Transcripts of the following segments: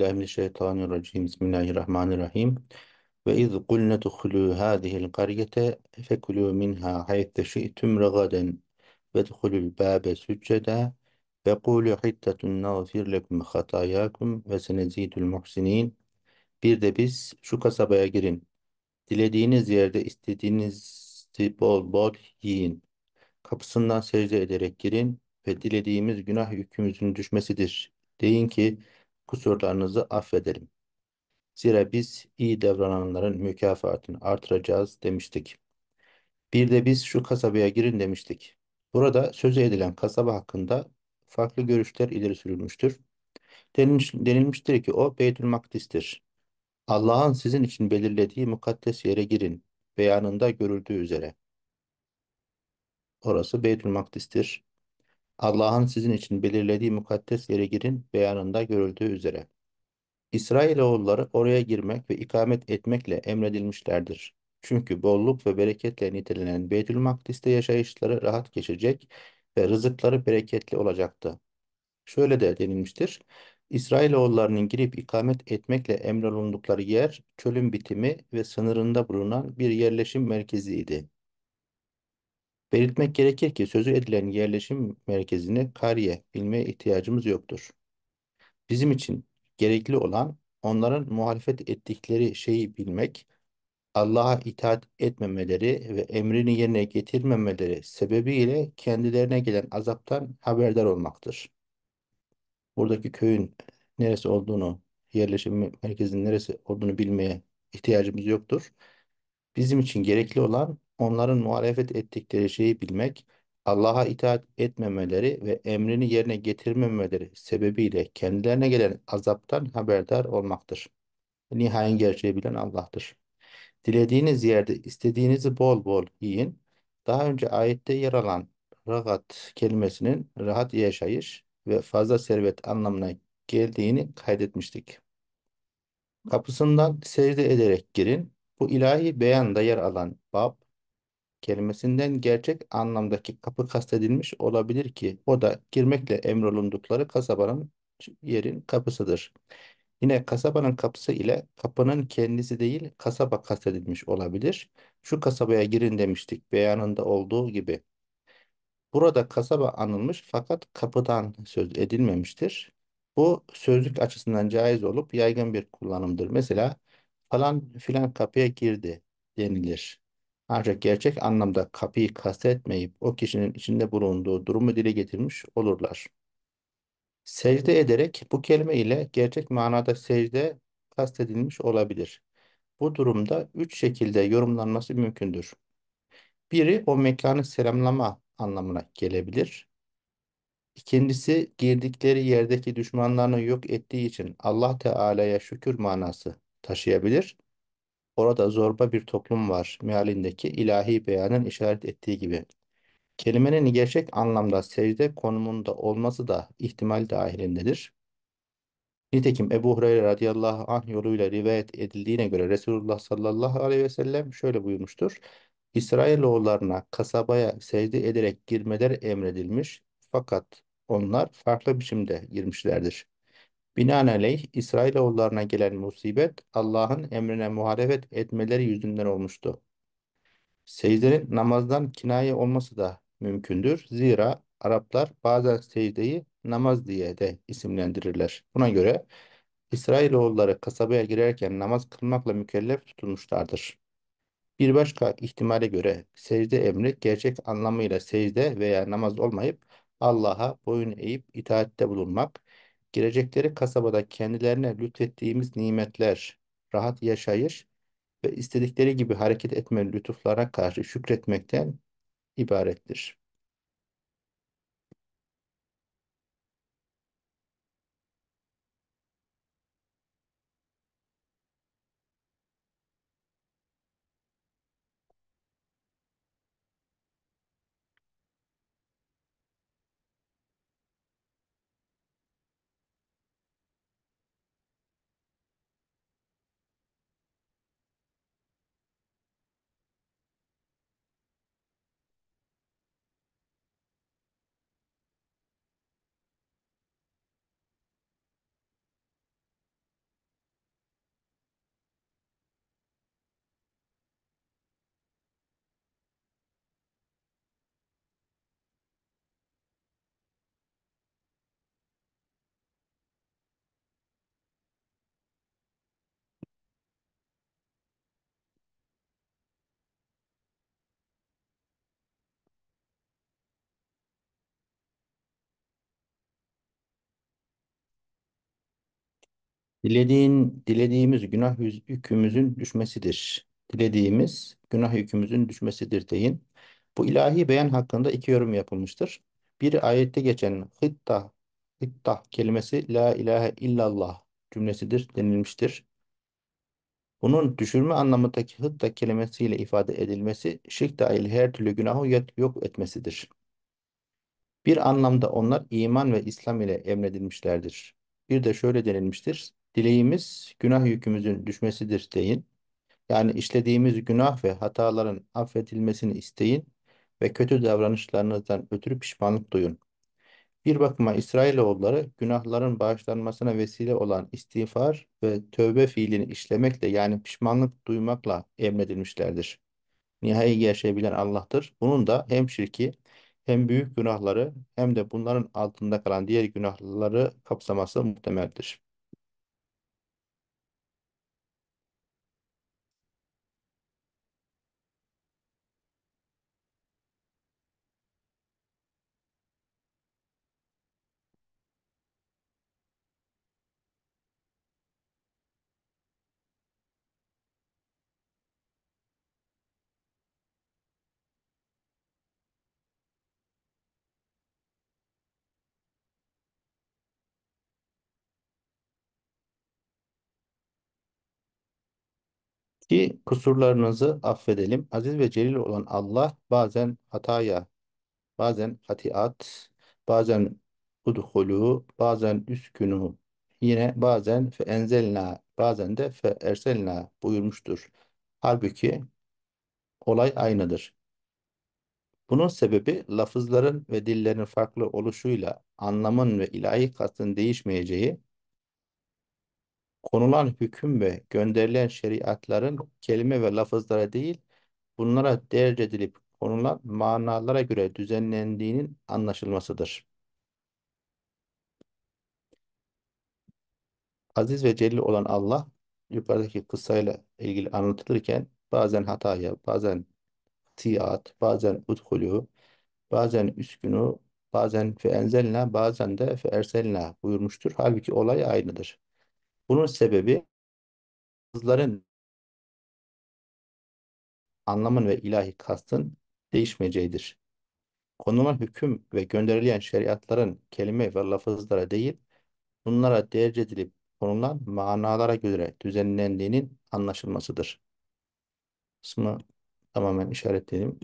billahi mineşşeytanirracim. Bismillahirrahmanirrahim. Ve iz kulna tuhlu hadihil qaryete fekulu minha haythe şi'tum ragadan. ve tuhulul babe succede ve kulu hittetun nağfir lekum hatayakum ve senezidul muhsinin. Bir de biz şu kasabaya girin. Dilediğiniz yerde istediğinizi bol bol yiyin. Kapısından secde ederek girin ve dilediğimiz günah yükümüzün düşmesidir. Deyin ki kusurlarınızı affedelim. Zira biz iyi davrananların mükafatını artıracağız demiştik. Bir de biz şu kasabaya girin demiştik. Burada sözü edilen kasaba hakkında farklı görüşler ileri sürülmüştür. Denilmiş, denilmiştir ki o Beytül Makdis'tir. Allah'ın sizin için belirlediği mukaddes yere girin beyanında görüldüğü üzere. Orası Beytül Makdis'tir. Allah'ın sizin için belirlediği mukaddes yere girin beyanında görüldüğü üzere. İsrailoğulları oraya girmek ve ikamet etmekle emredilmişlerdir. Çünkü bolluk ve bereketle nitelenen Beytül Makdis'te yaşayışları rahat geçecek ve rızıkları bereketli olacaktı. Şöyle de denilmiştir. İsrailoğullarının girip ikamet etmekle emrolundukları yer çölün bitimi ve sınırında bulunan bir yerleşim merkeziydi. Belirtmek gerekir ki sözü edilen yerleşim merkezini Kariye bilmeye ihtiyacımız yoktur. Bizim için gerekli olan onların muhalefet ettikleri şeyi bilmek, Allah'a itaat etmemeleri ve emrini yerine getirmemeleri sebebiyle kendilerine gelen azaptan haberdar olmaktır. Buradaki köyün neresi olduğunu, yerleşim merkezinin neresi olduğunu bilmeye ihtiyacımız yoktur. Bizim için gerekli olan Onların muhalefet ettikleri şeyi bilmek, Allah'a itaat etmemeleri ve emrini yerine getirmemeleri sebebiyle kendilerine gelen azaptan haberdar olmaktır. Nihayen gerçeği bilen Allah'tır. Dilediğiniz yerde istediğinizi bol bol yiyin. Daha önce ayette yer alan rahat kelimesinin rahat yaşayış ve fazla servet anlamına geldiğini kaydetmiştik. Kapısından secde ederek girin. Bu ilahi beyanda yer alan bab kelimesinden gerçek anlamdaki kapı kastedilmiş olabilir ki o da girmekle emrolundukları kasabanın yerin kapısıdır. Yine kasabanın kapısı ile kapının kendisi değil kasaba kastedilmiş olabilir. Şu kasabaya girin demiştik beyanında olduğu gibi. Burada kasaba anılmış fakat kapıdan söz edilmemiştir. Bu sözlük açısından caiz olup yaygın bir kullanımdır. Mesela falan filan kapıya girdi denilir. Ancak gerçek anlamda kapıyı kastetmeyip o kişinin içinde bulunduğu durumu dile getirmiş olurlar. Secde ederek bu kelime ile gerçek manada secde kastedilmiş olabilir. Bu durumda üç şekilde yorumlanması mümkündür. Biri o mekanı selamlama anlamına gelebilir. İkincisi girdikleri yerdeki düşmanlarını yok ettiği için Allah Teala'ya şükür manası taşıyabilir. Orada zorba bir toplum var mealindeki ilahi beyanın işaret ettiği gibi. Kelimenin gerçek anlamda secde konumunda olması da ihtimal dahilindedir. Nitekim Ebu Hureyre radıyallahu anh yoluyla rivayet edildiğine göre Resulullah sallallahu aleyhi ve sellem şöyle buyurmuştur. İsrailoğullarına kasabaya secde ederek girmeler emredilmiş fakat onlar farklı biçimde girmişlerdir. Binaenaleyh İsrailoğullarına gelen musibet Allah'ın emrine muhalefet etmeleri yüzünden olmuştu. Secdenin namazdan kinaye olması da mümkündür. Zira Araplar bazen secdeyi namaz diye de isimlendirirler. Buna göre İsrailoğulları kasabaya girerken namaz kılmakla mükellef tutulmuşlardır. Bir başka ihtimale göre secde emri gerçek anlamıyla secde veya namaz olmayıp Allah'a boyun eğip itaatte bulunmak, Girecekleri kasabada kendilerine lütfettiğimiz nimetler, rahat yaşayış ve istedikleri gibi hareket etme lütuflara karşı şükretmekten ibarettir. Dilediğin, dilediğimiz günah yükümüzün düşmesidir. Dilediğimiz günah yükümüzün düşmesidir deyin. Bu ilahi beyan hakkında iki yorum yapılmıştır. Biri ayette geçen hıtta, hıtta kelimesi la ilahe illallah cümlesidir denilmiştir. Bunun düşürme anlamındaki hıtta kelimesiyle ifade edilmesi şirk dahil her türlü günahı yok etmesidir. Bir anlamda onlar iman ve İslam ile emredilmişlerdir. Bir de şöyle denilmiştir. Dileğimiz günah yükümüzün düşmesidir deyin. Yani işlediğimiz günah ve hataların affedilmesini isteyin ve kötü davranışlarınızdan ötürü pişmanlık duyun. Bir bakıma İsrailoğulları günahların bağışlanmasına vesile olan istiğfar ve tövbe fiilini işlemekle yani pişmanlık duymakla emredilmişlerdir. Nihai yaşayabilen Allah'tır. Bunun da hem şirki hem büyük günahları hem de bunların altında kalan diğer günahları kapsaması muhtemeldir. Ki kusurlarınızı affedelim. Aziz ve celil olan Allah bazen hataya, bazen hatiat, bazen udhulu, bazen üskünü, yine bazen fe enzelna, bazen de fe erselna buyurmuştur. Halbuki olay aynıdır. Bunun sebebi lafızların ve dillerin farklı oluşuyla anlamın ve ilahi kastın değişmeyeceği, Konulan hüküm ve gönderilen şeriatların kelime ve lafızlara değil, bunlara derc edilip konulan manalara göre düzenlendiğinin anlaşılmasıdır. Aziz ve celil olan Allah, yukarıdaki kıssayla ilgili anlatılırken bazen hataya, bazen tiat, bazen udhulü, bazen üskünü, bazen feenzelna, bazen de feerselna buyurmuştur. Halbuki olay aynıdır. Bunun sebebi kızların anlamın ve ilahi kastın değişmeyeceğidir. Konulan hüküm ve gönderilen şeriatların kelime ve lafızlara değil, bunlara derc edilip konulan manalara göre düzenlendiğinin anlaşılmasıdır. Kısmı tamamen işaretledim.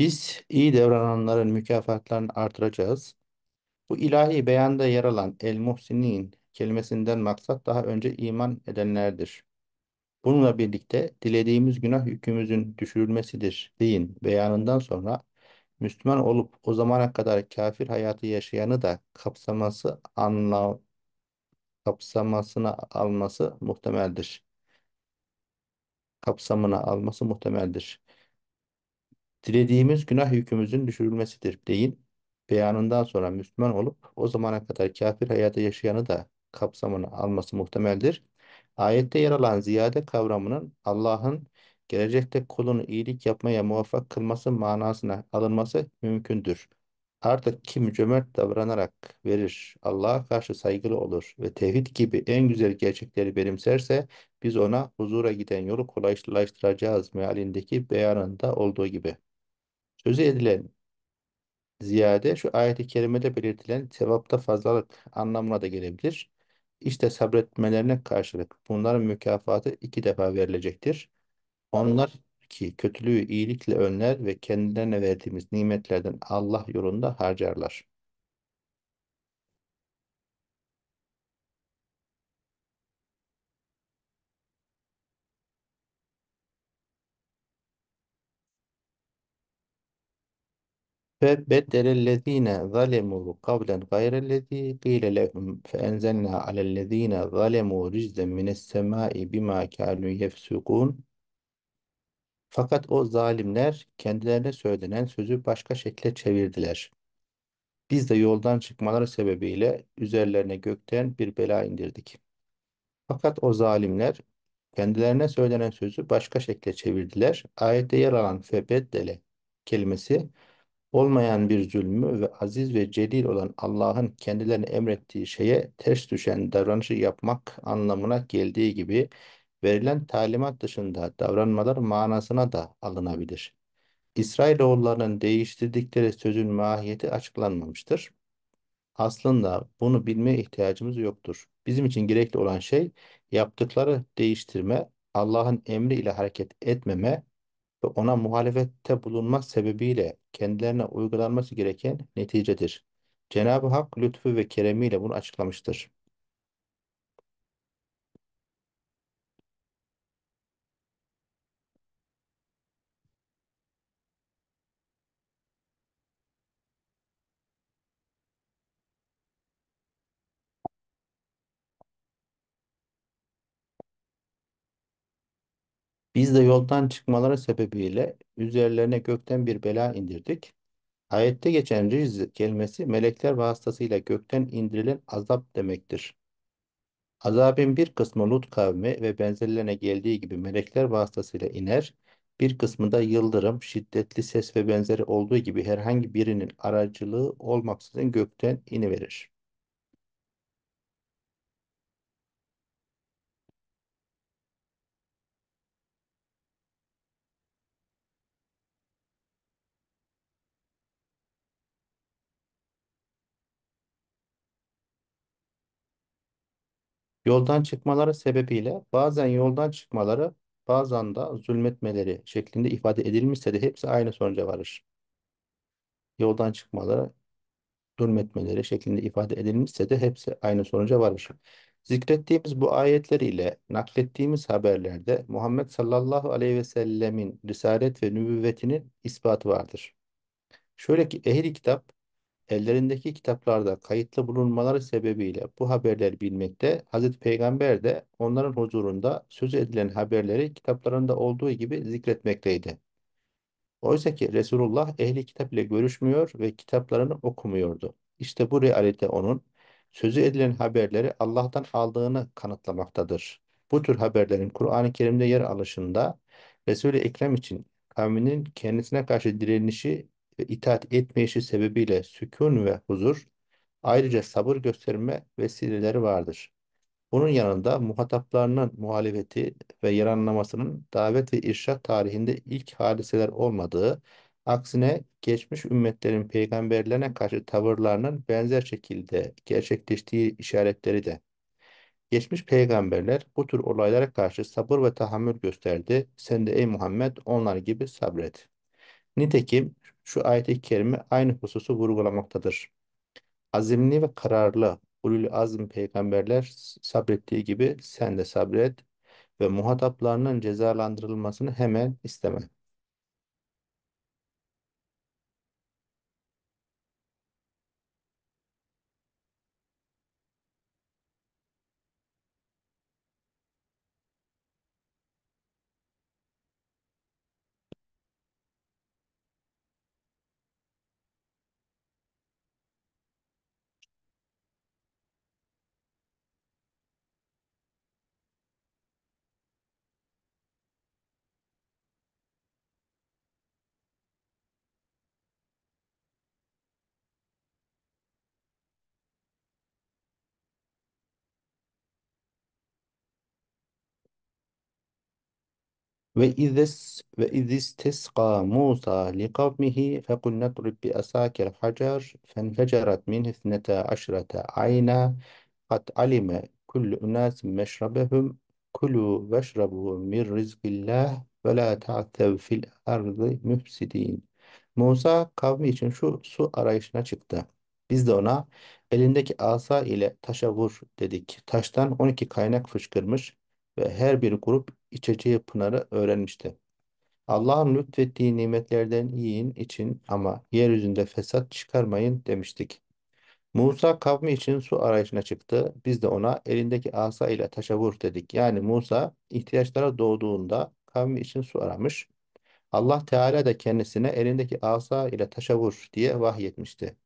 Biz iyi davrananların mükafatlarını artıracağız. Bu ilahi beyanda yer alan El Muhsinin kelimesinden maksat daha önce iman edenlerdir. Bununla birlikte dilediğimiz günah yükümüzün düşürülmesidir deyin beyanından sonra Müslüman olup o zamana kadar kafir hayatı yaşayanı da kapsaması anla kapsamasına alması muhtemeldir. Kapsamına alması muhtemeldir. Dilediğimiz günah yükümüzün düşürülmesidir deyin beyanından sonra Müslüman olup o zamana kadar kafir hayata yaşayanı da kapsamına alması muhtemeldir. Ayette yer alan ziyade kavramının Allah'ın gelecekte kulunu iyilik yapmaya muvaffak kılması manasına alınması mümkündür. Artık kim cömert davranarak verir, Allah'a karşı saygılı olur ve tevhid gibi en güzel gerçekleri benimserse biz ona huzura giden yolu kolaylaştıracağız mealindeki beyanında olduğu gibi. Sözü edilen ziyade şu ayet-i kerimede belirtilen sevapta fazlalık anlamına da gelebilir. İşte sabretmelerine karşılık bunların mükafatı iki defa verilecektir. Onlar ki kötülüğü iyilikle önler ve kendilerine verdiğimiz nimetlerden Allah yolunda harcarlar. فبدل الذين ظلموا قولا غير الذي قيل لهم فأنزلنا على الذين ظلموا رجزا من السماء bima كانوا يفسقون Fakat o zalimler kendilerine söylenen sözü başka şekle çevirdiler. Biz de yoldan çıkmaları sebebiyle üzerlerine gökten bir bela indirdik. Fakat o zalimler kendilerine söylenen sözü başka şekle çevirdiler. Ayette yer alan febeddele kelimesi olmayan bir zulmü ve aziz ve celil olan Allah'ın kendilerine emrettiği şeye ters düşen davranışı yapmak anlamına geldiği gibi verilen talimat dışında davranmalar manasına da alınabilir. İsrailoğullarının değiştirdikleri sözün mahiyeti açıklanmamıştır. Aslında bunu bilmeye ihtiyacımız yoktur. Bizim için gerekli olan şey yaptıkları değiştirme, Allah'ın emri ile hareket etmeme ve ona muhalefette bulunma sebebiyle kendilerine uygulanması gereken neticedir. Cenab-ı Hak lütfu ve keremiyle bunu açıklamıştır. Biz de yoldan çıkmaları sebebiyle üzerlerine gökten bir bela indirdik. Ayette geçen riz kelimesi melekler vasıtasıyla gökten indirilen azap demektir. Azabın bir kısmı Lut kavmi ve benzerlerine geldiği gibi melekler vasıtasıyla iner, bir kısmı da yıldırım, şiddetli ses ve benzeri olduğu gibi herhangi birinin aracılığı olmaksızın gökten iniverir. Yoldan çıkmaları sebebiyle bazen yoldan çıkmaları bazen de zulmetmeleri şeklinde ifade edilmişse de hepsi aynı sonuca varır. Yoldan çıkmaları zulmetmeleri şeklinde ifade edilmişse de hepsi aynı sonuca varır. Zikrettiğimiz bu ayetleriyle naklettiğimiz haberlerde Muhammed sallallahu aleyhi ve sellemin risalet ve nübüvvetinin ispatı vardır. Şöyle ki ehli kitap ellerindeki kitaplarda kayıtlı bulunmaları sebebiyle bu haberleri bilmekte, Hazreti Peygamber de onların huzurunda söz edilen haberleri kitaplarında olduğu gibi zikretmekteydi. Oysa ki Resulullah ehli kitap ile görüşmüyor ve kitaplarını okumuyordu. İşte bu realite onun sözü edilen haberleri Allah'tan aldığını kanıtlamaktadır. Bu tür haberlerin Kur'an-ı Kerim'de yer alışında Resul-i Ekrem için kavminin kendisine karşı direnişi ve itaat etmeyişi sebebiyle sükun ve huzur, ayrıca sabır gösterme vesileleri vardır. Bunun yanında muhataplarının muhalefeti ve yaranlamasının davet ve irşat tarihinde ilk hadiseler olmadığı, aksine geçmiş ümmetlerin peygamberlerine karşı tavırlarının benzer şekilde gerçekleştiği işaretleri de. Geçmiş peygamberler bu tür olaylara karşı sabır ve tahammül gösterdi. Sen de ey Muhammed onlar gibi sabret. Nitekim şu ayet-i kerime aynı hususu vurgulamaktadır. Azimli ve kararlı ulul azm peygamberler sabrettiği gibi sen de sabret ve muhataplarının cezalandırılmasını hemen isteme. Ve izes ve izistesqa Musa li kavmihi fekul nedrib bi asakir hacer fenfecerat min hisnete aşrete ayna kat alime kullu unasim meşrabehum kulu veşrabu min rizkillah ve la ta'tev fil ardı müfsidin. Musa kavmi için şu su arayışına çıktı. Biz de ona elindeki asa ile taşa vur dedik. Taştan 12 kaynak fışkırmış ve her bir grup içeceği pınarı öğrenmişti. Allah'ın lütfettiği nimetlerden yiyin için ama yeryüzünde fesat çıkarmayın demiştik. Musa kavmi için su arayışına çıktı. Biz de ona elindeki asa ile taşa vur dedik. Yani Musa ihtiyaçlara doğduğunda kavmi için su aramış. Allah Teala da kendisine elindeki asa ile taşa vur diye vahyetmişti.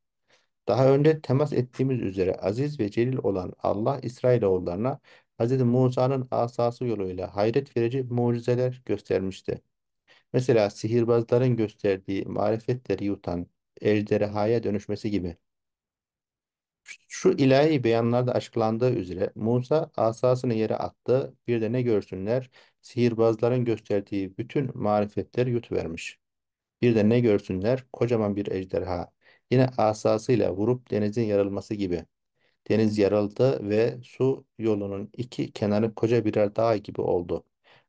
Daha önce temas ettiğimiz üzere aziz ve celil olan Allah İsrailoğullarına Hazreti Musa'nın asası yoluyla hayret verici mucizeler göstermişti. Mesela sihirbazların gösterdiği marifetleri yutan ejderhaya dönüşmesi gibi. Şu ilahi beyanlarda açıklandığı üzere Musa asasını yere attı, bir de ne görsünler, sihirbazların gösterdiği bütün marifetleri yutuvermiş. Bir de ne görsünler, kocaman bir ejderha, yine asasıyla vurup denizin yarılması gibi. Deniz yarıldı ve su yolunun iki kenarı koca birer dağ gibi oldu.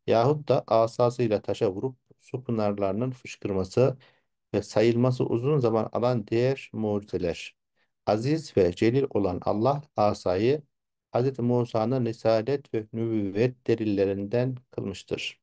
Yahut da asasıyla taşa vurup su pınarlarının fışkırması ve sayılması uzun zaman alan diğer mucizeler. Aziz ve celil olan Allah asayı Hz. Musa'nın risalet ve nübüvvet delillerinden kılmıştır.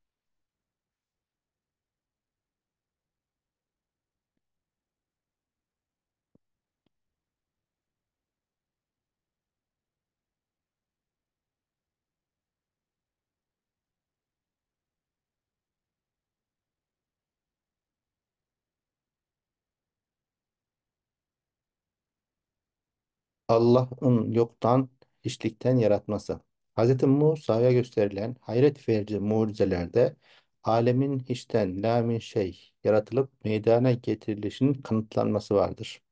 Allah'ın yoktan, hiçlikten yaratması. Hz. Musa'ya gösterilen hayret verici mucizelerde alemin hiçten, lamin şey yaratılıp meydana getirilişinin kanıtlanması vardır.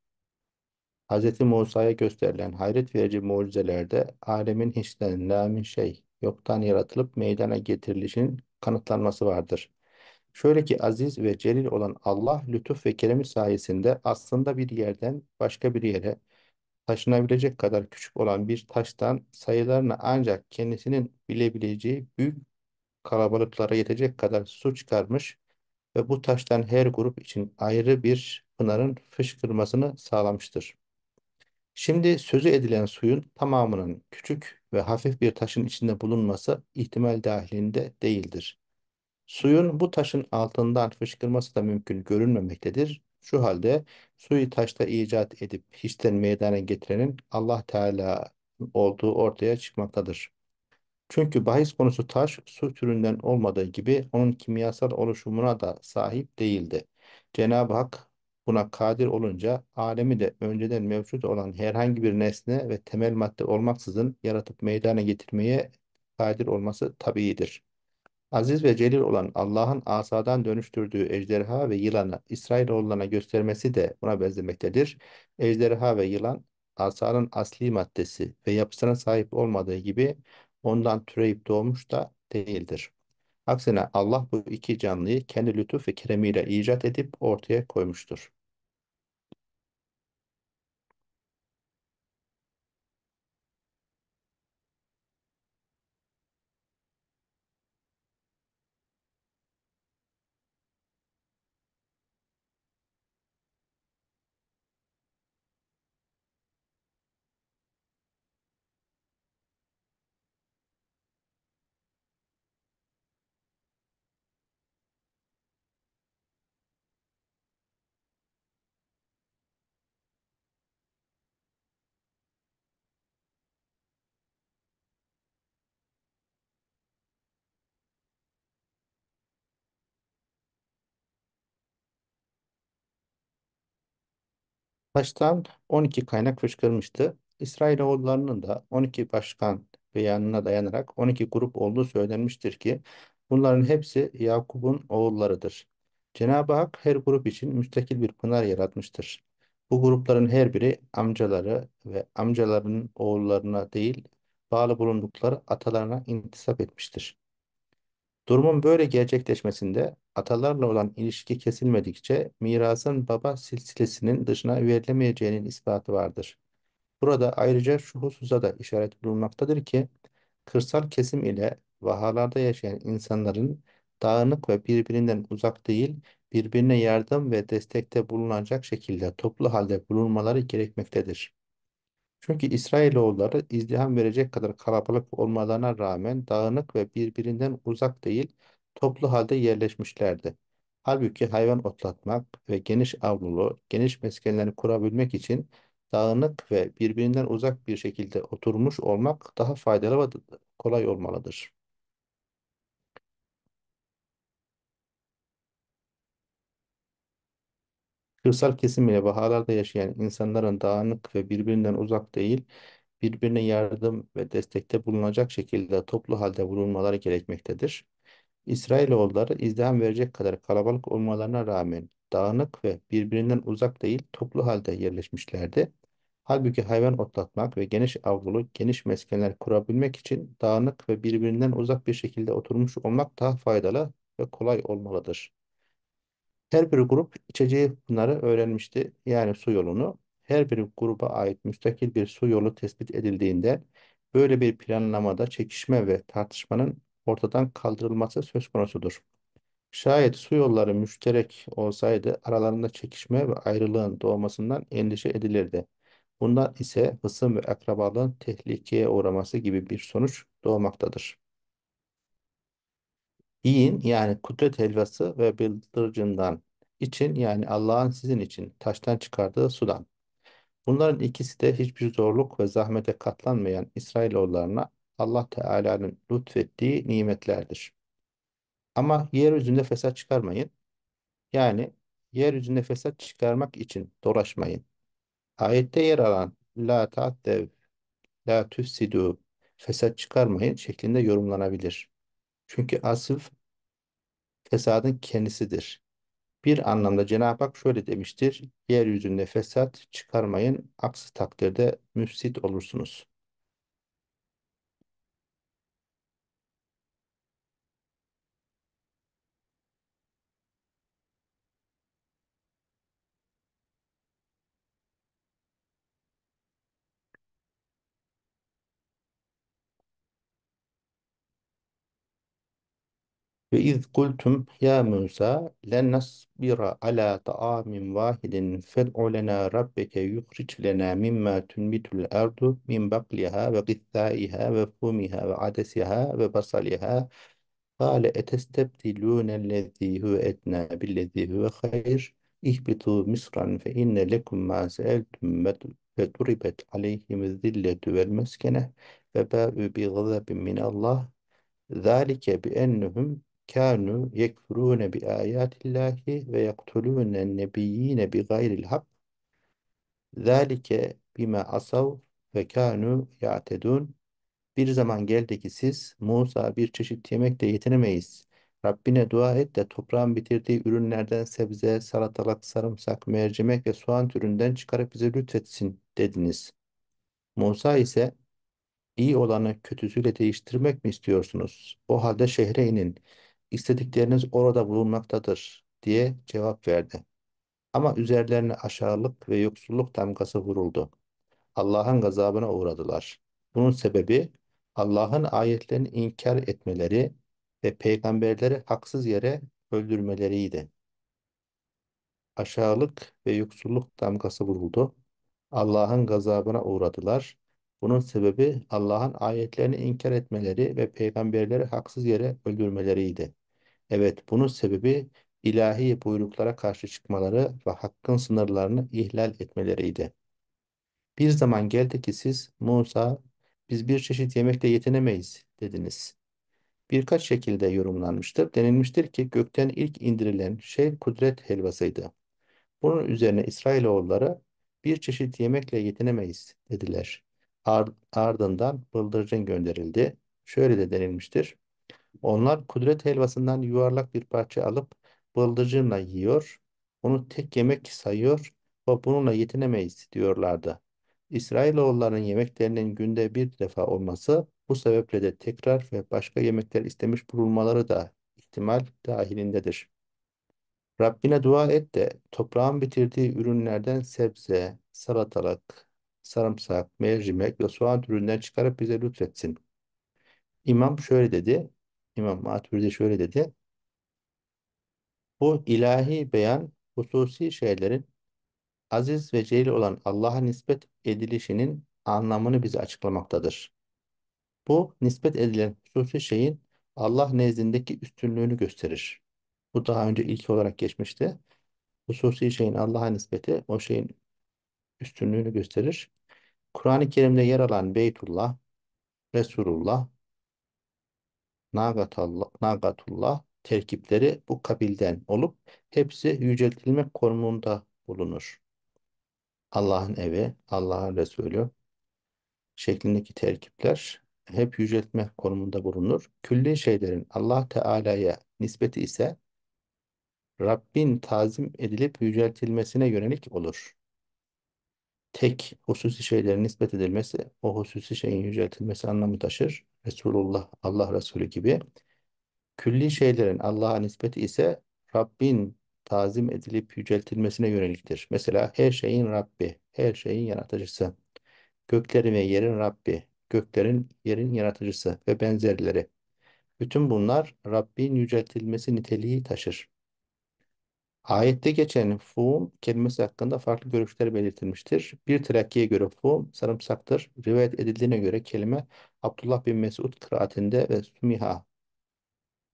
Hz. Musa'ya gösterilen hayret verici mucizelerde alemin hiçten, lamin şey yoktan yaratılıp meydana getirilişinin kanıtlanması vardır. Şöyle ki aziz ve celil olan Allah lütuf ve keremi sayesinde aslında bir yerden başka bir yere taşınabilecek kadar küçük olan bir taştan sayılarını ancak kendisinin bilebileceği büyük kalabalıklara yetecek kadar su çıkarmış ve bu taştan her grup için ayrı bir pınarın fışkırmasını sağlamıştır. Şimdi sözü edilen suyun tamamının küçük ve hafif bir taşın içinde bulunması ihtimal dahilinde değildir. Suyun bu taşın altından fışkırması da mümkün görünmemektedir şu halde suyu taşta icat edip hiçten meydana getirenin Allah Teala olduğu ortaya çıkmaktadır. Çünkü bahis konusu taş su türünden olmadığı gibi onun kimyasal oluşumuna da sahip değildi. Cenab-ı Hak buna kadir olunca alemi de önceden mevcut olan herhangi bir nesne ve temel madde olmaksızın yaratıp meydana getirmeye kadir olması tabiidir. Aziz ve celil olan Allah'ın asadan dönüştürdüğü ejderha ve yılanı İsrailoğullarına göstermesi de buna benzemektedir. Ejderha ve yılan asanın asli maddesi ve yapısına sahip olmadığı gibi ondan türeyip doğmuş da değildir. Aksine Allah bu iki canlıyı kendi lütuf ve keremiyle icat edip ortaya koymuştur. Baştan 12 kaynak fışkırmıştı. İsrailoğullarının da 12 başkan beyanına dayanarak 12 grup olduğu söylenmiştir ki bunların hepsi Yakup'un oğullarıdır. Cenab-ı Hak her grup için müstakil bir pınar yaratmıştır. Bu grupların her biri amcaları ve amcaların oğullarına değil bağlı bulundukları atalarına intisap etmiştir. Durumun böyle gerçekleşmesinde atalarla olan ilişki kesilmedikçe mirasın baba silsilesinin dışına verilemeyeceğinin ispatı vardır. Burada ayrıca şu hususa da işaret bulunmaktadır ki kırsal kesim ile vahalarda yaşayan insanların dağınık ve birbirinden uzak değil, birbirine yardım ve destekte bulunacak şekilde toplu halde bulunmaları gerekmektedir. Çünkü İsrailoğulları izdiham verecek kadar kalabalık olmalarına rağmen dağınık ve birbirinden uzak değil, toplu halde yerleşmişlerdi. Halbuki hayvan otlatmak ve geniş avlulu, geniş meskenlerini kurabilmek için dağınık ve birbirinden uzak bir şekilde oturmuş olmak daha faydalı ve kolay olmalıdır. Kırsal kesim ile bahalarda yaşayan insanların dağınık ve birbirinden uzak değil, birbirine yardım ve destekte bulunacak şekilde toplu halde bulunmaları gerekmektedir. İsrailoğulları izdiham verecek kadar kalabalık olmalarına rağmen dağınık ve birbirinden uzak değil toplu halde yerleşmişlerdi. Halbuki hayvan otlatmak ve geniş avlulu geniş meskenler kurabilmek için dağınık ve birbirinden uzak bir şekilde oturmuş olmak daha faydalı ve kolay olmalıdır. Her bir grup içeceği pınarı öğrenmişti yani su yolunu. Her bir gruba ait müstakil bir su yolu tespit edildiğinde böyle bir planlamada çekişme ve tartışmanın ortadan kaldırılması söz konusudur. Şayet su yolları müşterek olsaydı aralarında çekişme ve ayrılığın doğmasından endişe edilirdi. Bundan ise hısım ve akrabalığın tehlikeye uğraması gibi bir sonuç doğmaktadır. İyin yani kudret helvası ve bıldırcından için yani Allah'ın sizin için taştan çıkardığı sudan. Bunların ikisi de hiçbir zorluk ve zahmete katlanmayan İsrailoğullarına Allah Teala'nın lütfettiği nimetlerdir. Ama yeryüzünde fesat çıkarmayın. Yani yeryüzünde fesat çıkarmak için dolaşmayın. Ayette yer alan la ta'dev, la tüfsidu, fesat çıkarmayın şeklinde yorumlanabilir. Çünkü asıl fesadın kendisidir. Bir anlamda Cenab-ı Hak şöyle demiştir. Yeryüzünde fesat çıkarmayın. Aksi takdirde müfsit olursunuz. Ve iz kultum ya Musa len nasbira ala taamin vahidin fed'u lena rabbeke yukhric lena mimma tunbitul ardu min bakliha ve githaiha ve fumiha ve adesiha ve basaliha قال أتستبدلون الذي هو أدنى بالذي هو خير اهبطوا مصرا فإن لكم ما سألتم فضربت عليهم الذلة والمسكنة فباءوا بغضب من الله ذلك بأنهم kânû yekfurûne bi âyâtillâhi ve yaktulûne nebiyyîne bi gayril hak zâlike bime asav ve kânû ya'tedûn bir zaman geldi ki siz Musa bir çeşit yemekle yetinemeyiz. Rabbine dua et de toprağın bitirdiği ürünlerden sebze, salatalık, sarımsak, mercimek ve soğan türünden çıkarıp bize lütfetsin dediniz. Musa ise iyi olanı kötüsüyle değiştirmek mi istiyorsunuz? O halde şehre inin. İstedikleriniz orada bulunmaktadır diye cevap verdi. Ama üzerlerine aşağılık ve yoksulluk damgası vuruldu. Allah'ın gazabına uğradılar. Bunun sebebi Allah'ın ayetlerini inkar etmeleri ve peygamberleri haksız yere öldürmeleriydi. Aşağılık ve yoksulluk damgası vuruldu. Allah'ın gazabına uğradılar. Bunun sebebi Allah'ın ayetlerini inkar etmeleri ve peygamberleri haksız yere öldürmeleriydi. Evet, bunun sebebi ilahi buyruklara karşı çıkmaları ve hakkın sınırlarını ihlal etmeleriydi. Bir zaman geldi ki siz Musa biz bir çeşit yemekle yetinemeyiz dediniz. Birkaç şekilde yorumlanmıştır. Denilmiştir ki gökten ilk indirilen şey kudret helvasıydı. Bunun üzerine İsrailoğulları bir çeşit yemekle yetinemeyiz dediler. ardından bıldırcın gönderildi. Şöyle de denilmiştir. Onlar kudret helvasından yuvarlak bir parça alıp bıldırcınla yiyor, onu tek yemek sayıyor ve bununla yetinemeyiz diyorlardı. İsrailoğulların yemeklerinin günde bir defa olması bu sebeple de tekrar ve başka yemekler istemiş bulunmaları da ihtimal dahilindedir. Rabbine dua et de toprağın bitirdiği ürünlerden sebze, salatalık, sarımsak, mercimek ve soğan türünden çıkarıp bize lütfetsin. İmam şöyle dedi. İmam Maturidi şöyle dedi. Bu ilahi beyan hususi şeylerin aziz ve celil olan Allah'a nispet edilişinin anlamını bize açıklamaktadır. Bu nispet edilen hususi şeyin Allah nezdindeki üstünlüğünü gösterir. Bu daha önce ilk olarak geçmişti. Hususi şeyin Allah'a nispeti o şeyin üstünlüğünü gösterir. Kur'an-ı Kerim'de yer alan Beytullah, Resulullah Nagatullah, Nagatullah terkipleri bu kabilden olup hepsi yüceltilmek konumunda bulunur. Allah'ın evi, Allah'ın Resulü şeklindeki terkipler hep yüceltme konumunda bulunur. Külli şeylerin Allah Teala'ya nispeti ise Rabbin tazim edilip yüceltilmesine yönelik olur tek hususi şeylerin nispet edilmesi o hususi şeyin yüceltilmesi anlamı taşır. Resulullah, Allah Resulü gibi. Külli şeylerin Allah'a nispeti ise Rabbin tazim edilip yüceltilmesine yöneliktir. Mesela her şeyin Rabbi, her şeyin yaratıcısı, göklerin ve yerin Rabbi, göklerin, yerin yaratıcısı ve benzerleri. Bütün bunlar Rabbin yüceltilmesi niteliği taşır. Ayette geçen fuhum kelimesi hakkında farklı görüşler belirtilmiştir. Bir Terakki'ye göre fuhum sarımsaktır. Rivayet edildiğine göre kelime Abdullah bin Mesud kıraatinde ve sumiha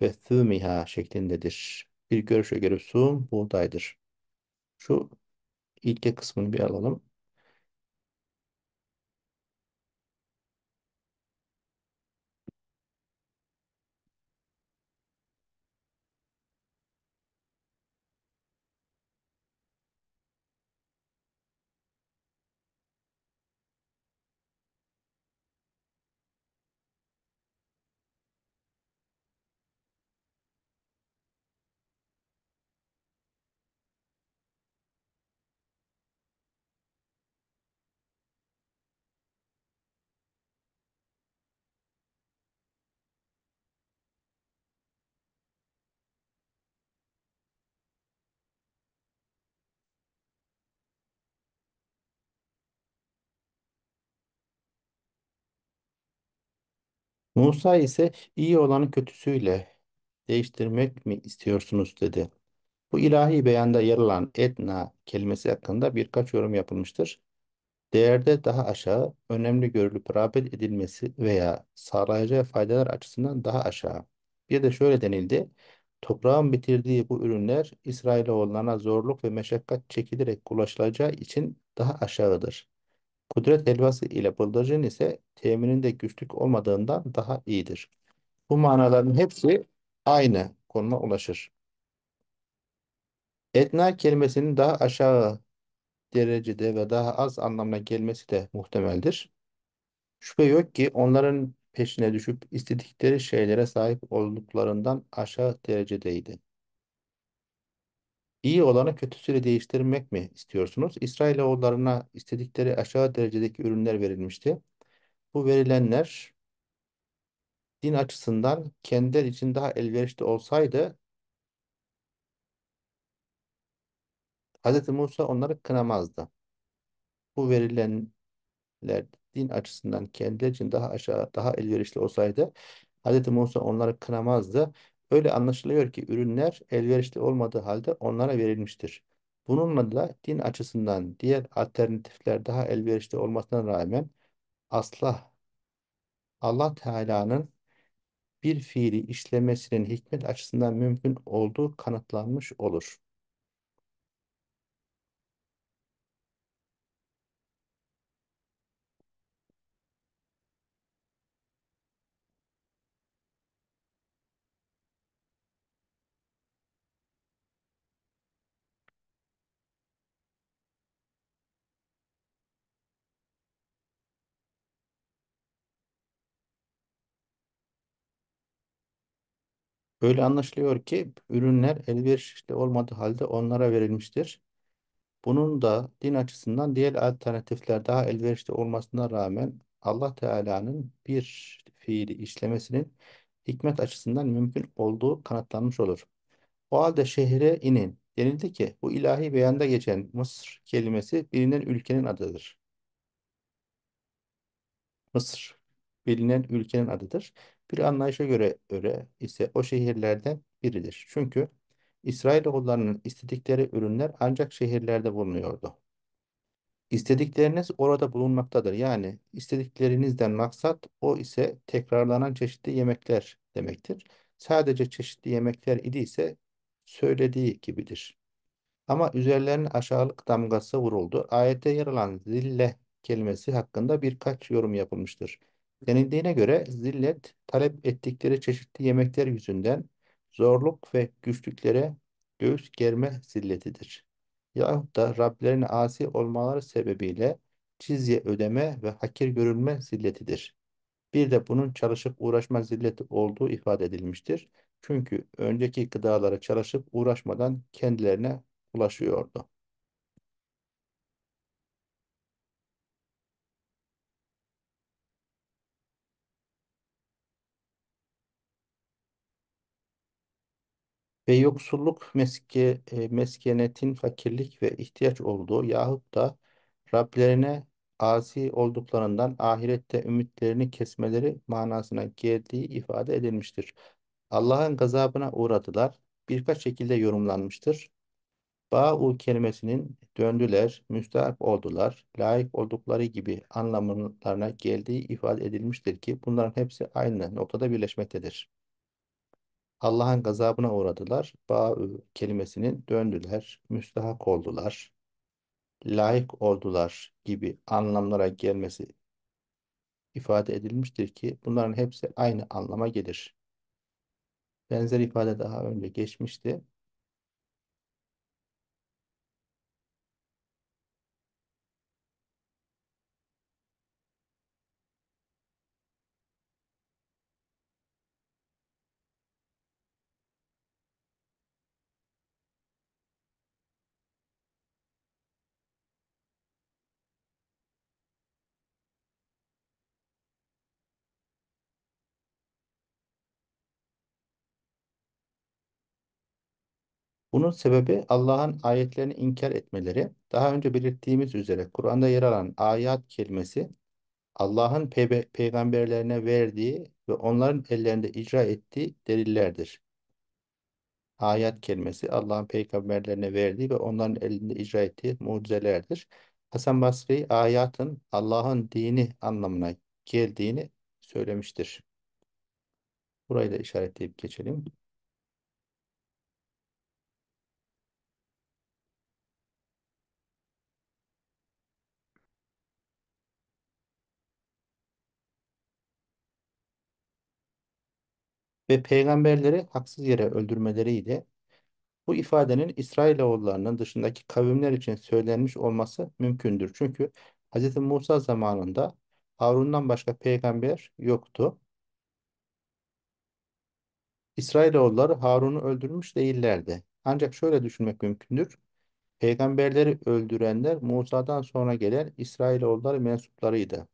ve thumiha şeklindedir. Bir görüşe göre suhum buğdaydır. Şu ilke kısmını bir alalım. Musa ise iyi olanı kötüsüyle değiştirmek mi istiyorsunuz dedi. Bu ilahi beyanda yer alan etna kelimesi hakkında birkaç yorum yapılmıştır. Değerde daha aşağı, önemli görülüp rağbet edilmesi veya sağlayacağı faydalar açısından daha aşağı. Bir de şöyle denildi. Toprağın bitirdiği bu ürünler İsrailoğullarına zorluk ve meşakkat çekilerek ulaşılacağı için daha aşağıdır. Kudret helvası ile bıldırcın ise temininde güçlük olmadığından daha iyidir. Bu manaların hepsi aynı konuma ulaşır. Etna kelimesinin daha aşağı derecede ve daha az anlamına gelmesi de muhtemeldir. Şüphe yok ki onların peşine düşüp istedikleri şeylere sahip olduklarından aşağı derecedeydi. İyi olanı kötüsüyle değiştirmek mi istiyorsunuz? İsrailoğullarına istedikleri aşağı derecedeki ürünler verilmişti. Bu verilenler din açısından kendileri için daha elverişli olsaydı Hz. Musa onları kınamazdı. Bu verilenler din açısından kendileri için daha aşağı, daha elverişli olsaydı Hz. Musa onları kınamazdı. Öyle anlaşılıyor ki ürünler elverişli olmadığı halde onlara verilmiştir. Bununla da din açısından diğer alternatifler daha elverişli olmasına rağmen asla Allah Teala'nın bir fiili işlemesinin hikmet açısından mümkün olduğu kanıtlanmış olur. Böyle anlaşılıyor ki ürünler elverişli olmadığı halde onlara verilmiştir. Bunun da din açısından diğer alternatifler daha elverişli olmasına rağmen Allah Teala'nın bir fiili işlemesinin hikmet açısından mümkün olduğu kanıtlanmış olur. O halde şehre inin. Denildi ki bu ilahi beyanda geçen Mısır kelimesi bilinen ülkenin adıdır. Mısır bilinen ülkenin adıdır bir anlayışa göre, göre ise o şehirlerden biridir. Çünkü İsrailoğullarının istedikleri ürünler ancak şehirlerde bulunuyordu. İstedikleriniz orada bulunmaktadır. Yani istediklerinizden maksat o ise tekrarlanan çeşitli yemekler demektir. Sadece çeşitli yemekler idi ise söylediği gibidir. Ama üzerlerine aşağılık damgası vuruldu. Ayette yer alan zille kelimesi hakkında birkaç yorum yapılmıştır. Denildiğine göre zillet talep ettikleri çeşitli yemekler yüzünden zorluk ve güçlüklere göğüs germe zilletidir. Yahut da Rablerine asi olmaları sebebiyle cizye ödeme ve hakir görülme zilletidir. Bir de bunun çalışıp uğraşma zilleti olduğu ifade edilmiştir. Çünkü önceki gıdalara çalışıp uğraşmadan kendilerine ulaşıyordu. Ve yoksulluk meske, e, meskenetin fakirlik ve ihtiyaç olduğu yahut da Rablerine asi olduklarından ahirette ümitlerini kesmeleri manasına geldiği ifade edilmiştir. Allah'ın gazabına uğradılar birkaç şekilde yorumlanmıştır. Ba'u kelimesinin döndüler, müstahap oldular, layık oldukları gibi anlamlarına geldiği ifade edilmiştir ki bunların hepsi aynı noktada birleşmektedir. Allah'ın gazabına uğradılar. Ba'u kelimesinin döndüler, müstahak oldular, layık oldular gibi anlamlara gelmesi ifade edilmiştir ki bunların hepsi aynı anlama gelir. Benzer ifade daha önce geçmişti. Bunun sebebi Allah'ın ayetlerini inkar etmeleri. Daha önce belirttiğimiz üzere Kur'an'da yer alan ayat kelimesi Allah'ın pe peygamberlerine verdiği ve onların ellerinde icra ettiği delillerdir. Ayet kelimesi Allah'ın peygamberlerine verdiği ve onların elinde icra ettiği mucizelerdir. Hasan Basri ayatın Allah'ın dini anlamına geldiğini söylemiştir. Burayı da işaretleyip geçelim. ve peygamberleri haksız yere öldürmeleriyle bu ifadenin İsrailoğullarının dışındaki kavimler için söylenmiş olması mümkündür. Çünkü Hz. Musa zamanında Harun'dan başka peygamber yoktu. İsrailoğulları Harun'u öldürmüş değillerdi. Ancak şöyle düşünmek mümkündür. Peygamberleri öldürenler Musa'dan sonra gelen İsrailoğulları mensuplarıydı.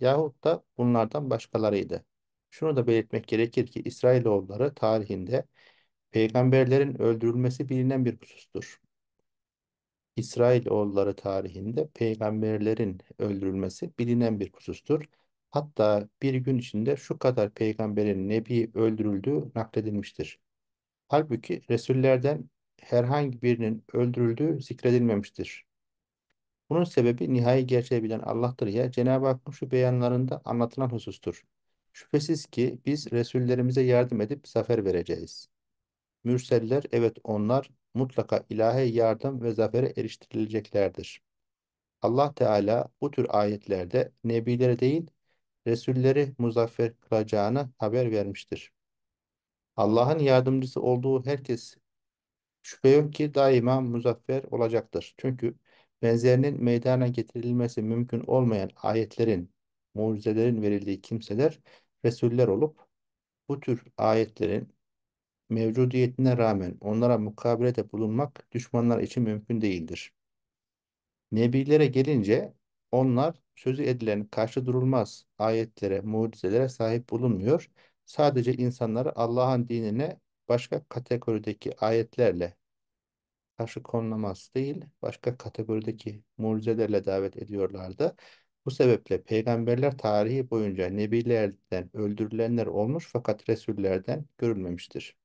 Yahut da bunlardan başkalarıydı. Şunu da belirtmek gerekir ki İsrailoğulları tarihinde peygamberlerin öldürülmesi bilinen bir husustur. İsrailoğulları tarihinde peygamberlerin öldürülmesi bilinen bir husustur. Hatta bir gün içinde şu kadar peygamberin nebi öldürüldüğü nakledilmiştir. Halbuki Resullerden herhangi birinin öldürüldüğü zikredilmemiştir. Bunun sebebi nihai gerçeği bilen Allah'tır ya Cenab-ı Hakk'ın şu beyanlarında anlatılan husustur. Şüphesiz ki biz Resullerimize yardım edip zafer vereceğiz. Mürseller evet onlar mutlaka ilahi yardım ve zafere eriştirileceklerdir. Allah Teala bu tür ayetlerde nebileri değil, Resulleri muzaffer kılacağını haber vermiştir. Allah'ın yardımcısı olduğu herkes şüphe yok ki daima muzaffer olacaktır. Çünkü benzerinin meydana getirilmesi mümkün olmayan ayetlerin mucizelerin verildiği kimseler Resuller olup bu tür ayetlerin mevcudiyetine rağmen onlara mukabelede bulunmak düşmanlar için mümkün değildir. Nebilere gelince onlar sözü edilen karşı durulmaz ayetlere, mucizelere sahip bulunmuyor. Sadece insanları Allah'ın dinine başka kategorideki ayetlerle karşı konulamaz değil, başka kategorideki mucizelerle davet ediyorlardı. Bu sebeple peygamberler tarihi boyunca nebilerden öldürülenler olmuş fakat resullerden görülmemiştir.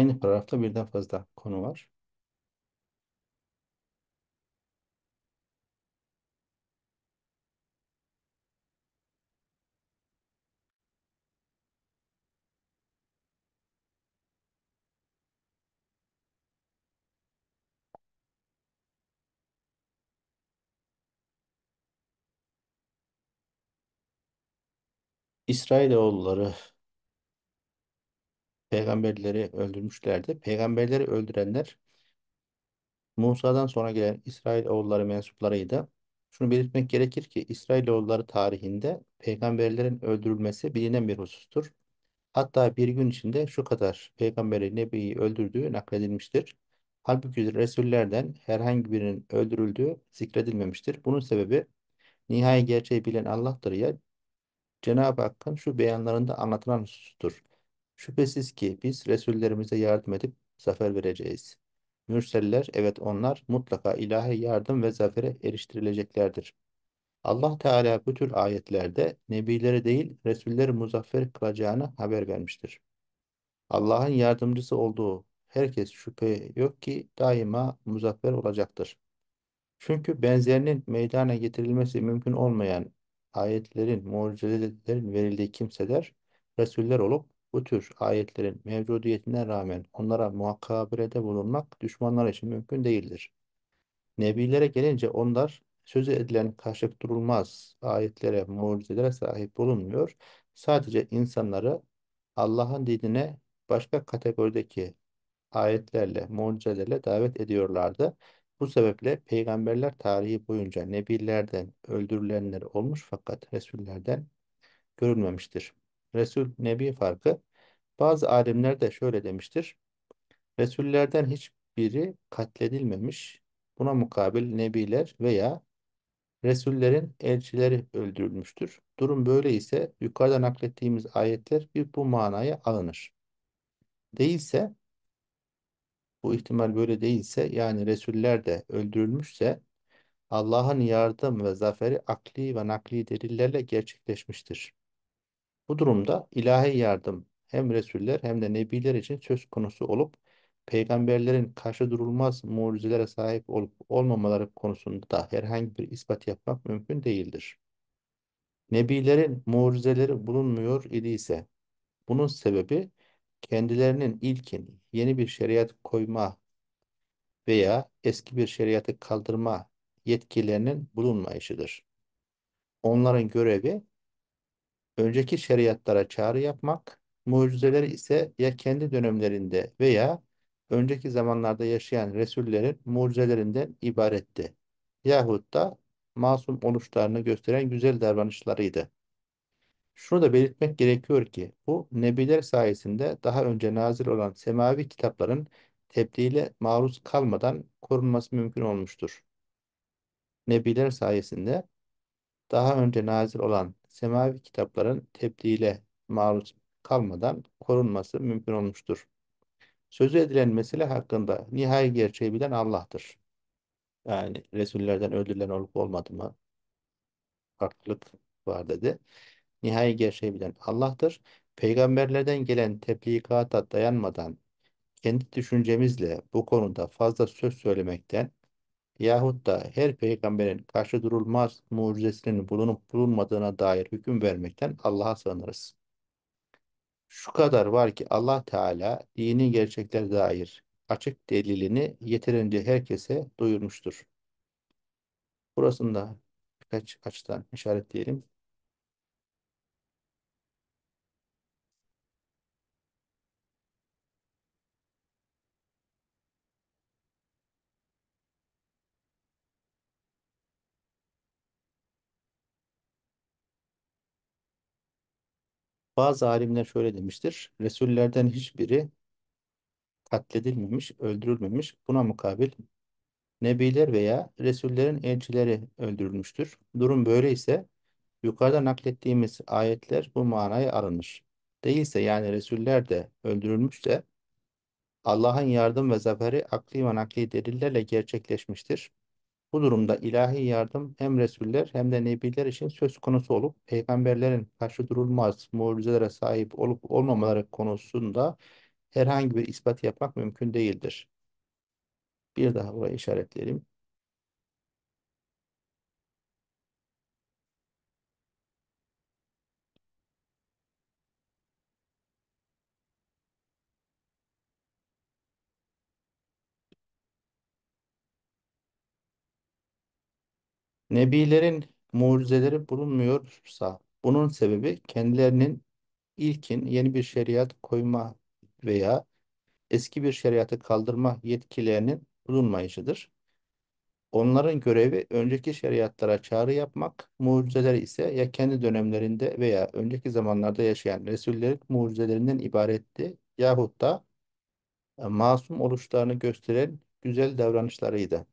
Aynı paragrafta birden fazla konu var. İsrailoğulları peygamberleri öldürmüşlerdi. Peygamberleri öldürenler Musa'dan sonra gelen İsrail oğulları mensuplarıydı. Şunu belirtmek gerekir ki İsrail oğulları tarihinde peygamberlerin öldürülmesi bilinen bir husustur. Hatta bir gün içinde şu kadar peygamberi Nebi'yi öldürdüğü nakledilmiştir. Halbuki Resullerden herhangi birinin öldürüldüğü zikredilmemiştir. Bunun sebebi nihai gerçeği bilen Allah'tır ya Cenab-ı Hakk'ın şu beyanlarında anlatılan husustur. Şüphesiz ki biz Resullerimize yardım edip zafer vereceğiz. Mürseller evet onlar mutlaka ilahi yardım ve zafere eriştirileceklerdir. Allah Teala bu tür ayetlerde nebileri değil Resulleri muzaffer kılacağını haber vermiştir. Allah'ın yardımcısı olduğu herkes şüphe yok ki daima muzaffer olacaktır. Çünkü benzerinin meydana getirilmesi mümkün olmayan ayetlerin, mucizelerin verildiği kimseler Resuller olup bu tür ayetlerin mevcudiyetine rağmen onlara muhakkabirede bulunmak düşmanlar için mümkün değildir. Nebilere gelince onlar söz edilen karşılık durulmaz ayetlere, mucizelere sahip bulunmuyor. Sadece insanları Allah'ın dinine başka kategorideki ayetlerle, mucizelerle davet ediyorlardı. Bu sebeple peygamberler tarihi boyunca nebilerden öldürülenler olmuş fakat resullerden görülmemiştir. Resul Nebi farkı. Bazı alimler de şöyle demiştir. Resullerden hiçbiri katledilmemiş. Buna mukabil nebiler veya Resullerin elçileri öldürülmüştür. Durum böyle ise yukarıda naklettiğimiz ayetler bir bu manaya alınır. Değilse bu ihtimal böyle değilse yani Resuller de öldürülmüşse Allah'ın yardım ve zaferi akli ve nakli delillerle gerçekleşmiştir. Bu durumda ilahi yardım hem Resuller hem de Nebiler için söz konusu olup peygamberlerin karşı durulmaz mucizelere sahip olup olmamaları konusunda da herhangi bir ispat yapmak mümkün değildir. Nebilerin mucizeleri bulunmuyor idiyse bunun sebebi kendilerinin ilkin yeni bir şeriat koyma veya eski bir şeriatı kaldırma yetkilerinin bulunmayışıdır. Onların görevi önceki şeriatlara çağrı yapmak, mucizeleri ise ya kendi dönemlerinde veya önceki zamanlarda yaşayan Resullerin mucizelerinden ibaretti. Yahut da masum oluşlarını gösteren güzel davranışlarıydı. Şunu da belirtmek gerekiyor ki bu nebiler sayesinde daha önce nazil olan semavi kitapların tebdile maruz kalmadan korunması mümkün olmuştur. Nebiler sayesinde daha önce nazil olan semavi kitapların tebdile maruz kalmadan korunması mümkün olmuştur. Sözü edilen mesele hakkında nihai gerçeği bilen Allah'tır. Yani Resullerden öldürülen olup olmadı mı? Farklılık var dedi. Nihai gerçeği bilen Allah'tır. Peygamberlerden gelen teblikata dayanmadan kendi düşüncemizle bu konuda fazla söz söylemekten yahut da her peygamberin karşı durulmaz mucizesinin bulunup bulunmadığına dair hüküm vermekten Allah'a sığınırız. Şu kadar var ki Allah Teala dini gerçekler dair açık delilini yeterince herkese duyurmuştur. Burasında birkaç açıdan işaretleyelim. Bazı alimler şöyle demiştir. Resullerden hiçbiri katledilmemiş, öldürülmemiş. Buna mukabil nebiler veya resullerin elçileri öldürülmüştür. Durum böyle ise yukarıda naklettiğimiz ayetler bu manaya alınır. Değilse yani resuller de öldürülmüşse Allah'ın yardım ve zaferi akli ve nakli delillerle gerçekleşmiştir. Bu durumda ilahi yardım hem Resuller hem de Nebiler için söz konusu olup peygamberlerin karşı durulmaz mucizelere sahip olup olmamaları konusunda herhangi bir ispat yapmak mümkün değildir. Bir daha buraya işaretleyelim. Nebilerin mucizeleri bulunmuyorsa bunun sebebi kendilerinin ilkin yeni bir şeriat koyma veya eski bir şeriatı kaldırma yetkilerinin bulunmayışıdır. Onların görevi önceki şeriatlara çağrı yapmak, mucizeler ise ya kendi dönemlerinde veya önceki zamanlarda yaşayan Resullerin mucizelerinden ibaretti yahut da masum oluşlarını gösteren güzel davranışlarıydı.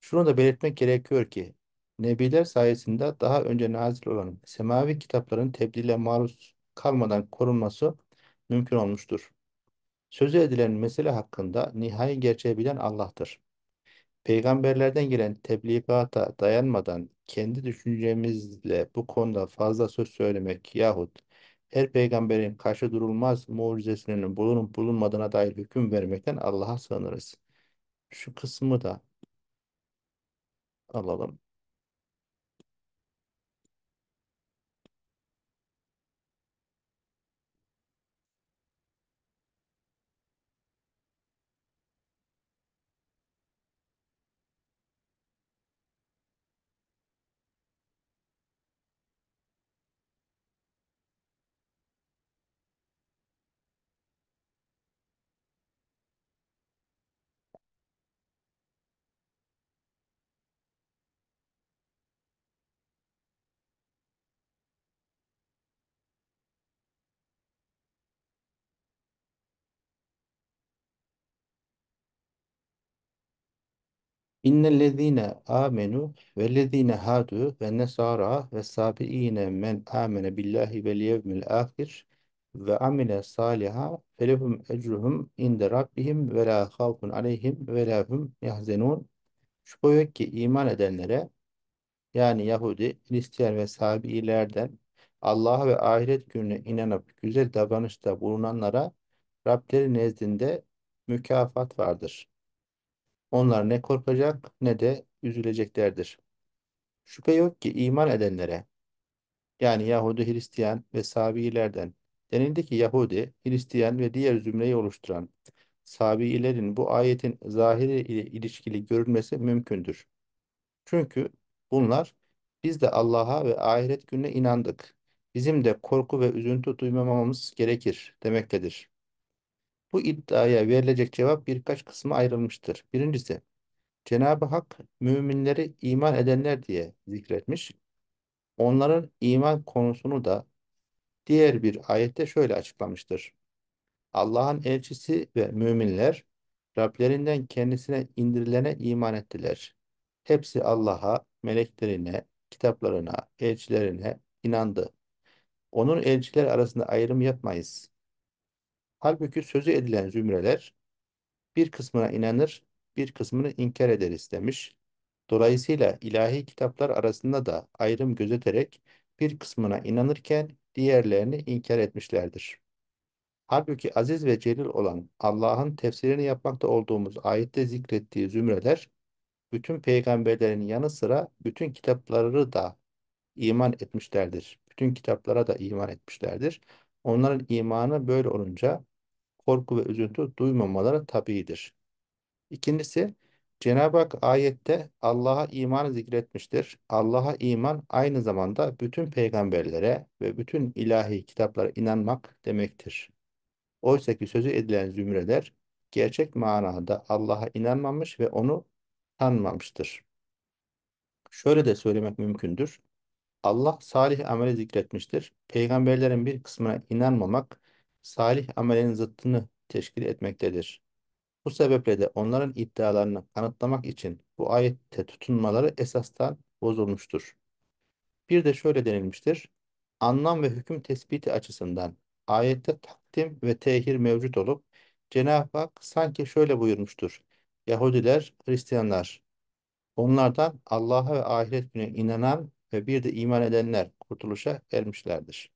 Şunu da belirtmek gerekiyor ki Nebiler sayesinde daha önce nazil olan semavi kitapların tebdile maruz kalmadan korunması mümkün olmuştur. Sözü edilen mesele hakkında nihai gerçeği bilen Allah'tır. Peygamberlerden gelen tebligata dayanmadan kendi düşüncemizle bu konuda fazla söz söylemek yahut her peygamberin karşı durulmaz mucizesinin bulunup bulunmadığına dair hüküm vermekten Allah'a sığınırız. Şu kısmı da alalım. İnnellezîne amenu vellezîne hadu ve nesara ve sabiine men amene billahi vel yevmil ahir ve amile saliha felehum ecruhum inde rabbihim ve la havfun aleyhim ve la hum yahzenun. Şüphe ki iman edenlere yani Yahudi, Hristiyan ve Sabiilerden Allah'a ve ahiret gününe inanıp güzel davranışta bulunanlara Rableri nezdinde mükafat vardır. Onlar ne korkacak ne de üzüleceklerdir. Şüphe yok ki iman edenlere yani Yahudi, Hristiyan ve Sabiilerden denildi ki Yahudi, Hristiyan ve diğer zümreyi oluşturan Sabiilerin bu ayetin zahiri ile ilişkili görülmesi mümkündür. Çünkü bunlar biz de Allah'a ve ahiret gününe inandık. Bizim de korku ve üzüntü duymamamız gerekir demektedir. Bu iddiaya verilecek cevap birkaç kısma ayrılmıştır. Birincisi, Cenab-ı Hak müminleri iman edenler diye zikretmiş. Onların iman konusunu da diğer bir ayette şöyle açıklamıştır. Allah'ın elçisi ve müminler Rablerinden kendisine indirilene iman ettiler. Hepsi Allah'a, meleklerine, kitaplarına, elçilerine inandı. Onun elçiler arasında ayrım yapmayız. Halbuki sözü edilen zümreler bir kısmına inanır, bir kısmını inkar ederiz demiş. Dolayısıyla ilahi kitaplar arasında da ayrım gözeterek bir kısmına inanırken diğerlerini inkar etmişlerdir. Halbuki aziz ve celil olan Allah'ın tefsirini yapmakta olduğumuz ayette zikrettiği zümreler, bütün peygamberlerin yanı sıra bütün kitapları da iman etmişlerdir. Bütün kitaplara da iman etmişlerdir. Onların imanı böyle olunca korku ve üzüntü duymamaları tabidir. İkincisi, Cenab-ı Hak ayette Allah'a iman zikretmiştir. Allah'a iman aynı zamanda bütün peygamberlere ve bütün ilahi kitaplara inanmak demektir. Oysa ki sözü edilen zümreler gerçek manada Allah'a inanmamış ve onu tanmamıştır. Şöyle de söylemek mümkündür. Allah salih ameli zikretmiştir. Peygamberlerin bir kısmına inanmamak salih amelin zıttını teşkil etmektedir. Bu sebeple de onların iddialarını kanıtlamak için bu ayette tutunmaları esastan bozulmuştur. Bir de şöyle denilmiştir. Anlam ve hüküm tespiti açısından ayette takdim ve tehir mevcut olup Cenab-ı Hak sanki şöyle buyurmuştur. Yahudiler, Hristiyanlar. Onlardan Allah'a ve ahiret gününe inanan ve bir de iman edenler kurtuluşa ermişlerdir.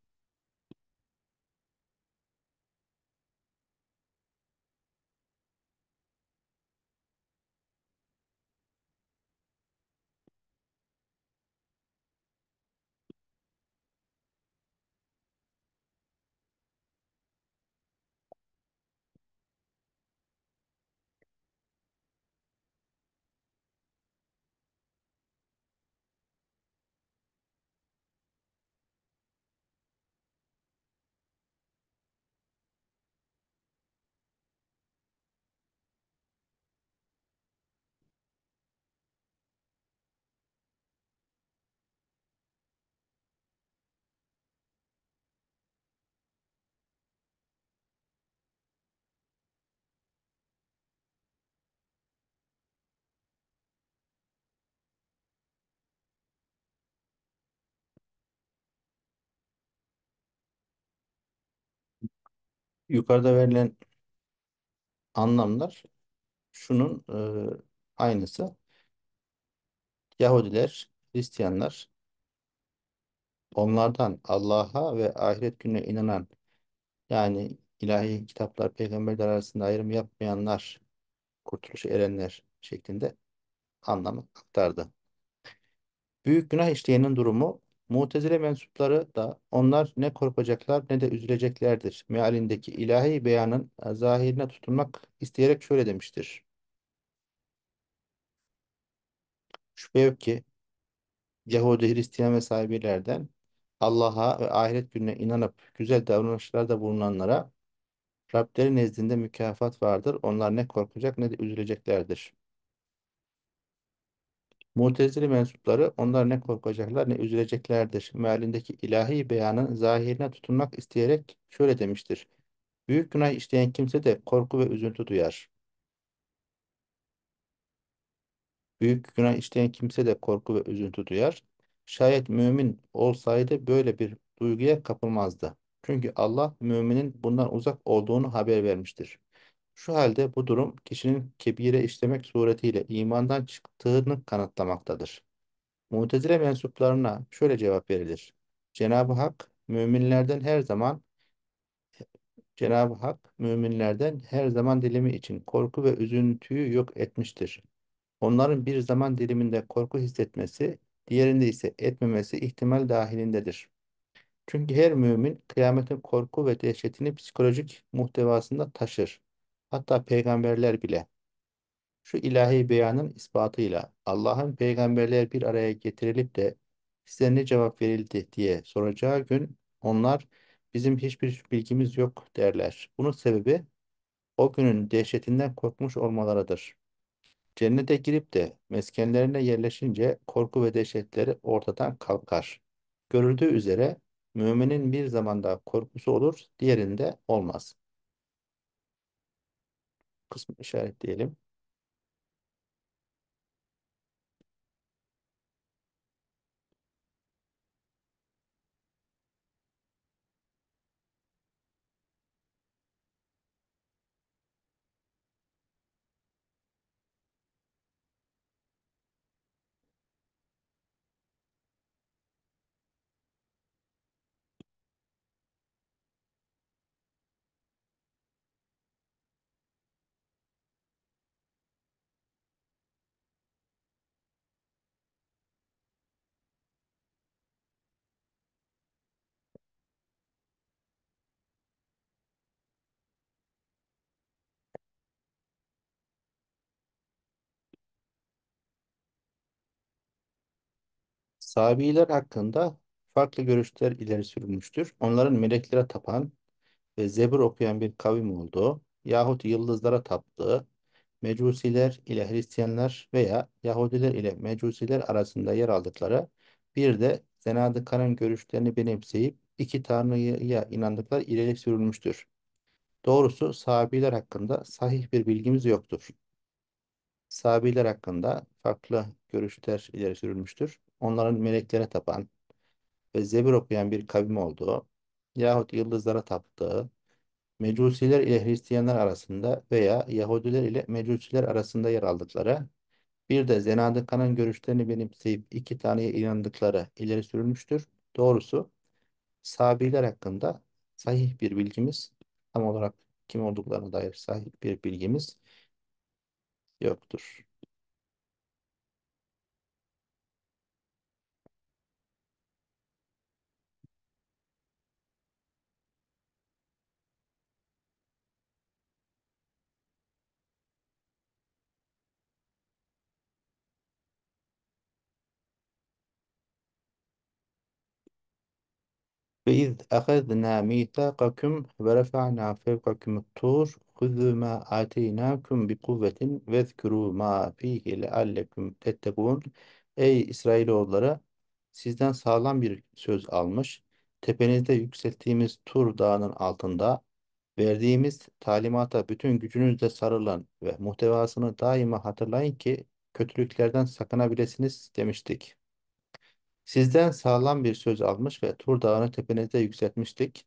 yukarıda verilen anlamlar şunun e, aynısı. Yahudiler, Hristiyanlar onlardan Allah'a ve ahiret gününe inanan yani ilahi kitaplar, peygamberler arasında ayrım yapmayanlar kurtuluşa erenler şeklinde anlamı aktardı. Büyük günah işleyenin durumu Mutezile mensupları da onlar ne korkacaklar ne de üzüleceklerdir. Mealindeki ilahi beyanın e, zahirine tutunmak isteyerek şöyle demiştir. Şüphe yok ki Yahudi, Hristiyan ve sahibilerden Allah'a ve ahiret gününe inanıp güzel davranışlarda bulunanlara Rableri nezdinde mükafat vardır. Onlar ne korkacak ne de üzüleceklerdir. Mutezile mensupları onlar ne korkacaklar ne üzüleceklerdir. Mealindeki ilahi beyanın zahirine tutunmak isteyerek şöyle demiştir. Büyük günah işleyen kimse de korku ve üzüntü duyar. Büyük günah işleyen kimse de korku ve üzüntü duyar. Şayet mümin olsaydı böyle bir duyguya kapılmazdı. Çünkü Allah müminin bundan uzak olduğunu haber vermiştir. Şu halde bu durum kişinin kebire işlemek suretiyle imandan çıktığını kanıtlamaktadır. Mutezile mensuplarına şöyle cevap verilir. Cenab-ı Hak müminlerden her zaman Cenab-ı Hak müminlerden her zaman dilimi için korku ve üzüntüyü yok etmiştir. Onların bir zaman diliminde korku hissetmesi, diğerinde ise etmemesi ihtimal dahilindedir. Çünkü her mümin kıyametin korku ve dehşetini psikolojik muhtevasında taşır. Hatta peygamberler bile şu ilahi beyanın ispatıyla Allah'ın peygamberler bir araya getirilip de size ne cevap verildi diye soracağı gün onlar bizim hiçbir bilgimiz yok derler. Bunun sebebi o günün dehşetinden korkmuş olmalarıdır. Cennete girip de meskenlerine yerleşince korku ve dehşetleri ortadan kalkar. Görüldüğü üzere müminin bir zamanda korkusu olur, diğerinde olmaz kısmı işaretleyelim. Sabiler hakkında farklı görüşler ileri sürülmüştür. Onların meleklere tapan ve zebur okuyan bir kavim olduğu yahut yıldızlara taptığı Mecusiler ile Hristiyanlar veya Yahudiler ile Mecusiler arasında yer aldıkları bir de Zenadıka'nın görüşlerini benimseyip iki tanrıya inandıkları ileri sürülmüştür. Doğrusu sahabiler hakkında sahih bir bilgimiz yoktur. Sahabiler hakkında farklı görüşler ileri sürülmüştür onların meleklere tapan ve zebir okuyan bir kavim olduğu yahut yıldızlara taptığı Mecusiler ile Hristiyanlar arasında veya Yahudiler ile Mecusiler arasında yer aldıkları, bir de Zenadika'nın görüşlerini benimseyip iki taneye inandıkları ileri sürülmüştür. Doğrusu Sabiler hakkında sahih bir bilgimiz, tam olarak kim olduklarına dair sahih bir bilgimiz yoktur. Ve iz ahazna mithaqakum ve refa'na fevkakum tur huzu ma ateynakum bi kuvvetin ve zkuru ma fihi leallekum tettekun. Ey İsrailoğulları sizden sağlam bir söz almış. Tepenizde yükselttiğimiz Tur dağının altında verdiğimiz talimata bütün gücünüzle sarılan ve muhtevasını daima hatırlayın ki kötülüklerden sakınabilirsiniz demiştik. Sizden sağlam bir söz almış ve Tur Dağı'nı tepenizde yükseltmiştik.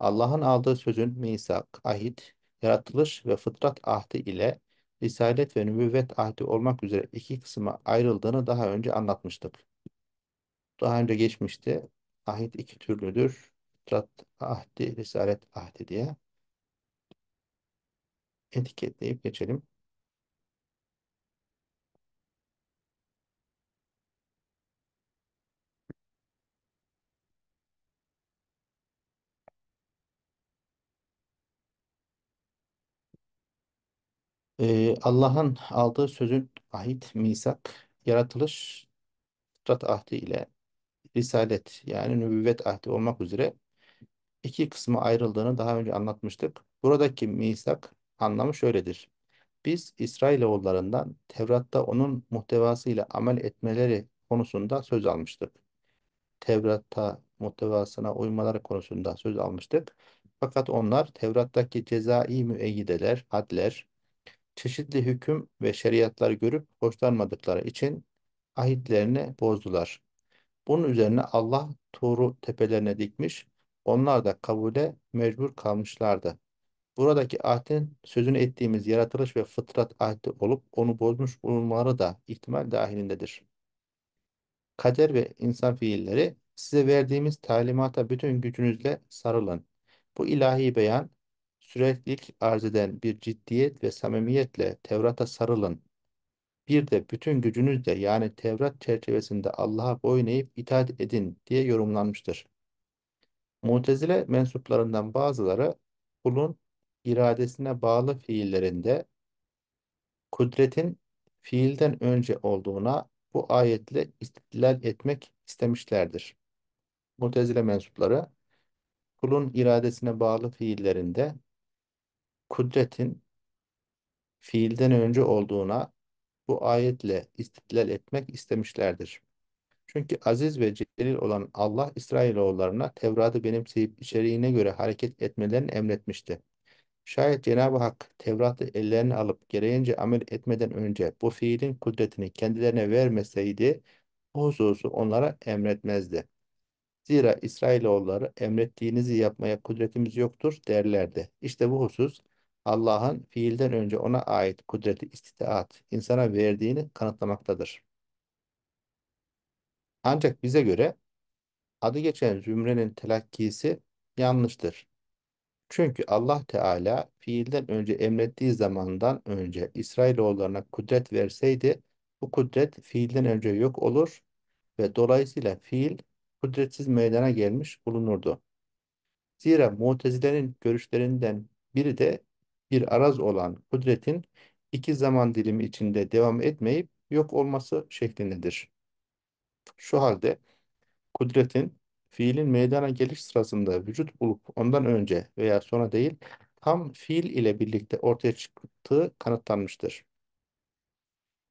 Allah'ın aldığı sözün misak, ahit, yaratılış ve fıtrat ahdi ile risalet ve nübüvvet ahdi olmak üzere iki kısma ayrıldığını daha önce anlatmıştık. Daha önce geçmişti. Ahit iki türlüdür. Fıtrat ahdi, risalet ahdi diye etiketleyip geçelim. Ee, Allah'ın aldığı sözün ahit, misak, yaratılış, fıtrat ahdi ile risalet yani nübüvvet ahdi olmak üzere iki kısmı ayrıldığını daha önce anlatmıştık. Buradaki misak anlamı şöyledir. Biz İsrailoğullarından Tevrat'ta onun muhtevasıyla amel etmeleri konusunda söz almıştık. Tevrat'ta muhtevasına uymaları konusunda söz almıştık. Fakat onlar Tevrat'taki cezai müeyyideler, hadler, çeşitli hüküm ve şeriatlar görüp hoşlanmadıkları için ahitlerini bozdular. Bunun üzerine Allah Tuğru tepelerine dikmiş, onlar da kabule mecbur kalmışlardı. Buradaki ahdin sözünü ettiğimiz yaratılış ve fıtrat ahdi olup onu bozmuş bulunmaları da ihtimal dahilindedir. Kader ve insan fiilleri size verdiğimiz talimata bütün gücünüzle sarılın. Bu ilahi beyan süreklilik arz eden bir ciddiyet ve samimiyetle Tevrat'a sarılın. Bir de bütün gücünüzle yani Tevrat çerçevesinde Allah'a boyun eğip itaat edin diye yorumlanmıştır. Mutezile mensuplarından bazıları kulun iradesine bağlı fiillerinde kudretin fiilden önce olduğuna bu ayetle istidlal etmek istemişlerdir. Mutezile mensupları kulun iradesine bağlı fiillerinde kudretin fiilden önce olduğuna bu ayetle istidlal etmek istemişlerdir. Çünkü aziz ve celil olan Allah İsrailoğullarına Tevrat'ı benimseyip içeriğine göre hareket etmelerini emretmişti. Şayet Cenab-ı Hak Tevrat'ı ellerine alıp gereğince amel etmeden önce bu fiilin kudretini kendilerine vermeseydi o hususu onlara emretmezdi. Zira İsrailoğulları emrettiğinizi yapmaya kudretimiz yoktur derlerdi. İşte bu husus Allah'ın fiilden önce ona ait kudreti, istidat insana verdiğini kanıtlamaktadır. Ancak bize göre adı geçen zümrenin telakkisi yanlıştır. Çünkü Allah Teala fiilden önce emrettiği zamandan önce İsrailoğullarına kudret verseydi bu kudret fiilden önce yok olur ve dolayısıyla fiil kudretsiz meydana gelmiş bulunurdu. Zira mutezilerin görüşlerinden biri de bir araz olan kudretin iki zaman dilimi içinde devam etmeyip yok olması şeklindedir. Şu halde kudretin fiilin meydana geliş sırasında vücut bulup ondan önce veya sonra değil tam fiil ile birlikte ortaya çıktığı kanıtlanmıştır.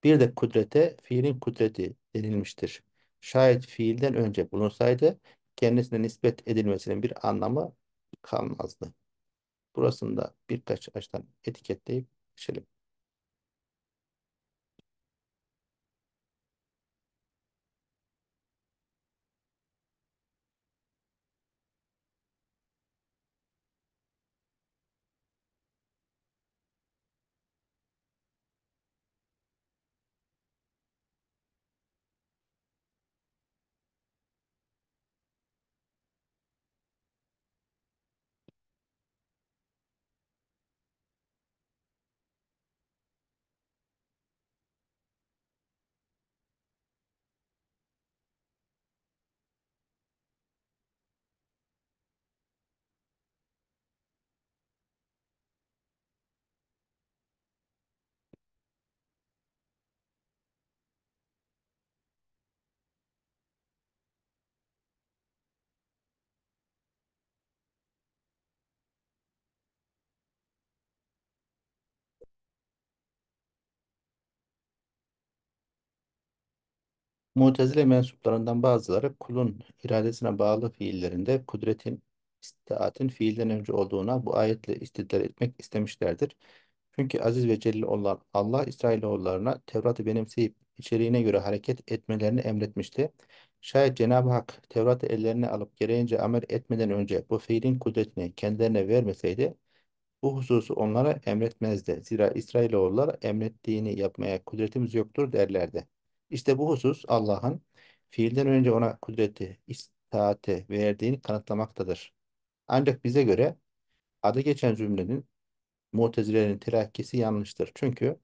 Bir de kudrete fiilin kudreti denilmiştir. Şayet fiilden önce bulunsaydı kendisine nispet edilmesinin bir anlamı kalmazdı. Burasında birkaç açtan etiketleyip geçelim. Mutezile mensuplarından bazıları kulun iradesine bağlı fiillerinde kudretin, istaatin fiilden önce olduğuna bu ayetle istidlal etmek istemişlerdir. Çünkü aziz ve celil olan Allah İsrailoğullarına Tevrat'ı benimseyip içeriğine göre hareket etmelerini emretmişti. Şayet Cenab-ı Hak Tevrat'ı ellerine alıp gereğince amel etmeden önce bu fiilin kudretini kendilerine vermeseydi bu hususu onlara emretmezdi. Zira İsrailoğullar emrettiğini yapmaya kudretimiz yoktur derlerdi. İşte bu husus Allah'ın fiilden önce ona kudreti, istaate verdiğini kanıtlamaktadır. Ancak bize göre adı geçen cümlenin Mutezile'nin terakkisi yanlıştır. Çünkü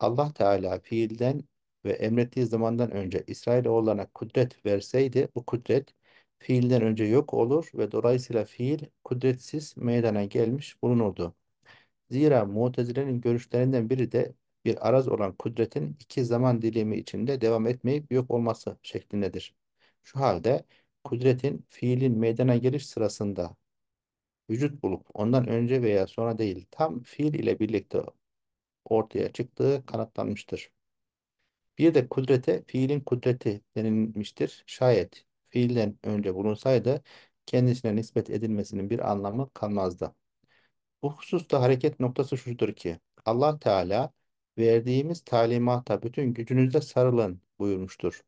Allah Teala fiilden ve emrettiği zamandan önce İsrailoğullarına kudret verseydi bu kudret fiilden önce yok olur ve dolayısıyla fiil kudretsiz meydana gelmiş bulunurdu. Zira Mutezile'nin görüşlerinden biri de bir araz olan kudretin iki zaman dilimi içinde devam etmeyip yok olması şeklindedir. Şu halde kudretin fiilin meydana geliş sırasında vücut bulup ondan önce veya sonra değil tam fiil ile birlikte ortaya çıktığı kanıtlanmıştır. Bir de kudrete fiilin kudreti denilmiştir. Şayet fiilden önce bulunsaydı kendisine nispet edilmesinin bir anlamı kalmazdı. Bu hususta hareket noktası şudur ki Allah Teala verdiğimiz talimata bütün gücünüzle sarılın buyurmuştur.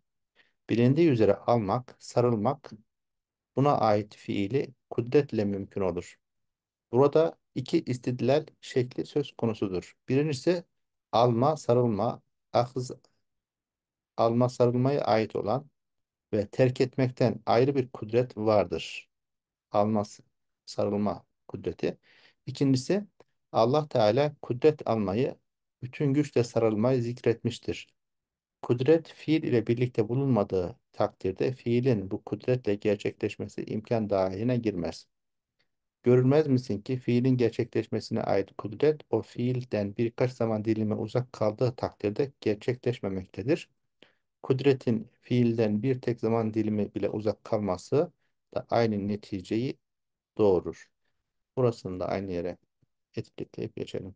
Bilindiği üzere almak, sarılmak buna ait fiili kudretle mümkün olur. Burada iki istidlal şekli söz konusudur. Birincisi alma, sarılma, akız, alma, sarılmaya ait olan ve terk etmekten ayrı bir kudret vardır. Alma, sarılma kudreti. İkincisi Allah Teala kudret almayı bütün güçle sarılmayı zikretmiştir. Kudret fiil ile birlikte bulunmadığı takdirde fiilin bu kudretle gerçekleşmesi imkan dahiline girmez. Görülmez misin ki fiilin gerçekleşmesine ait kudret o fiilden birkaç zaman dilime uzak kaldığı takdirde gerçekleşmemektedir. Kudretin fiilden bir tek zaman dilimi bile uzak kalması da aynı neticeyi doğurur. Burasını da aynı yere etiketleyip geçelim.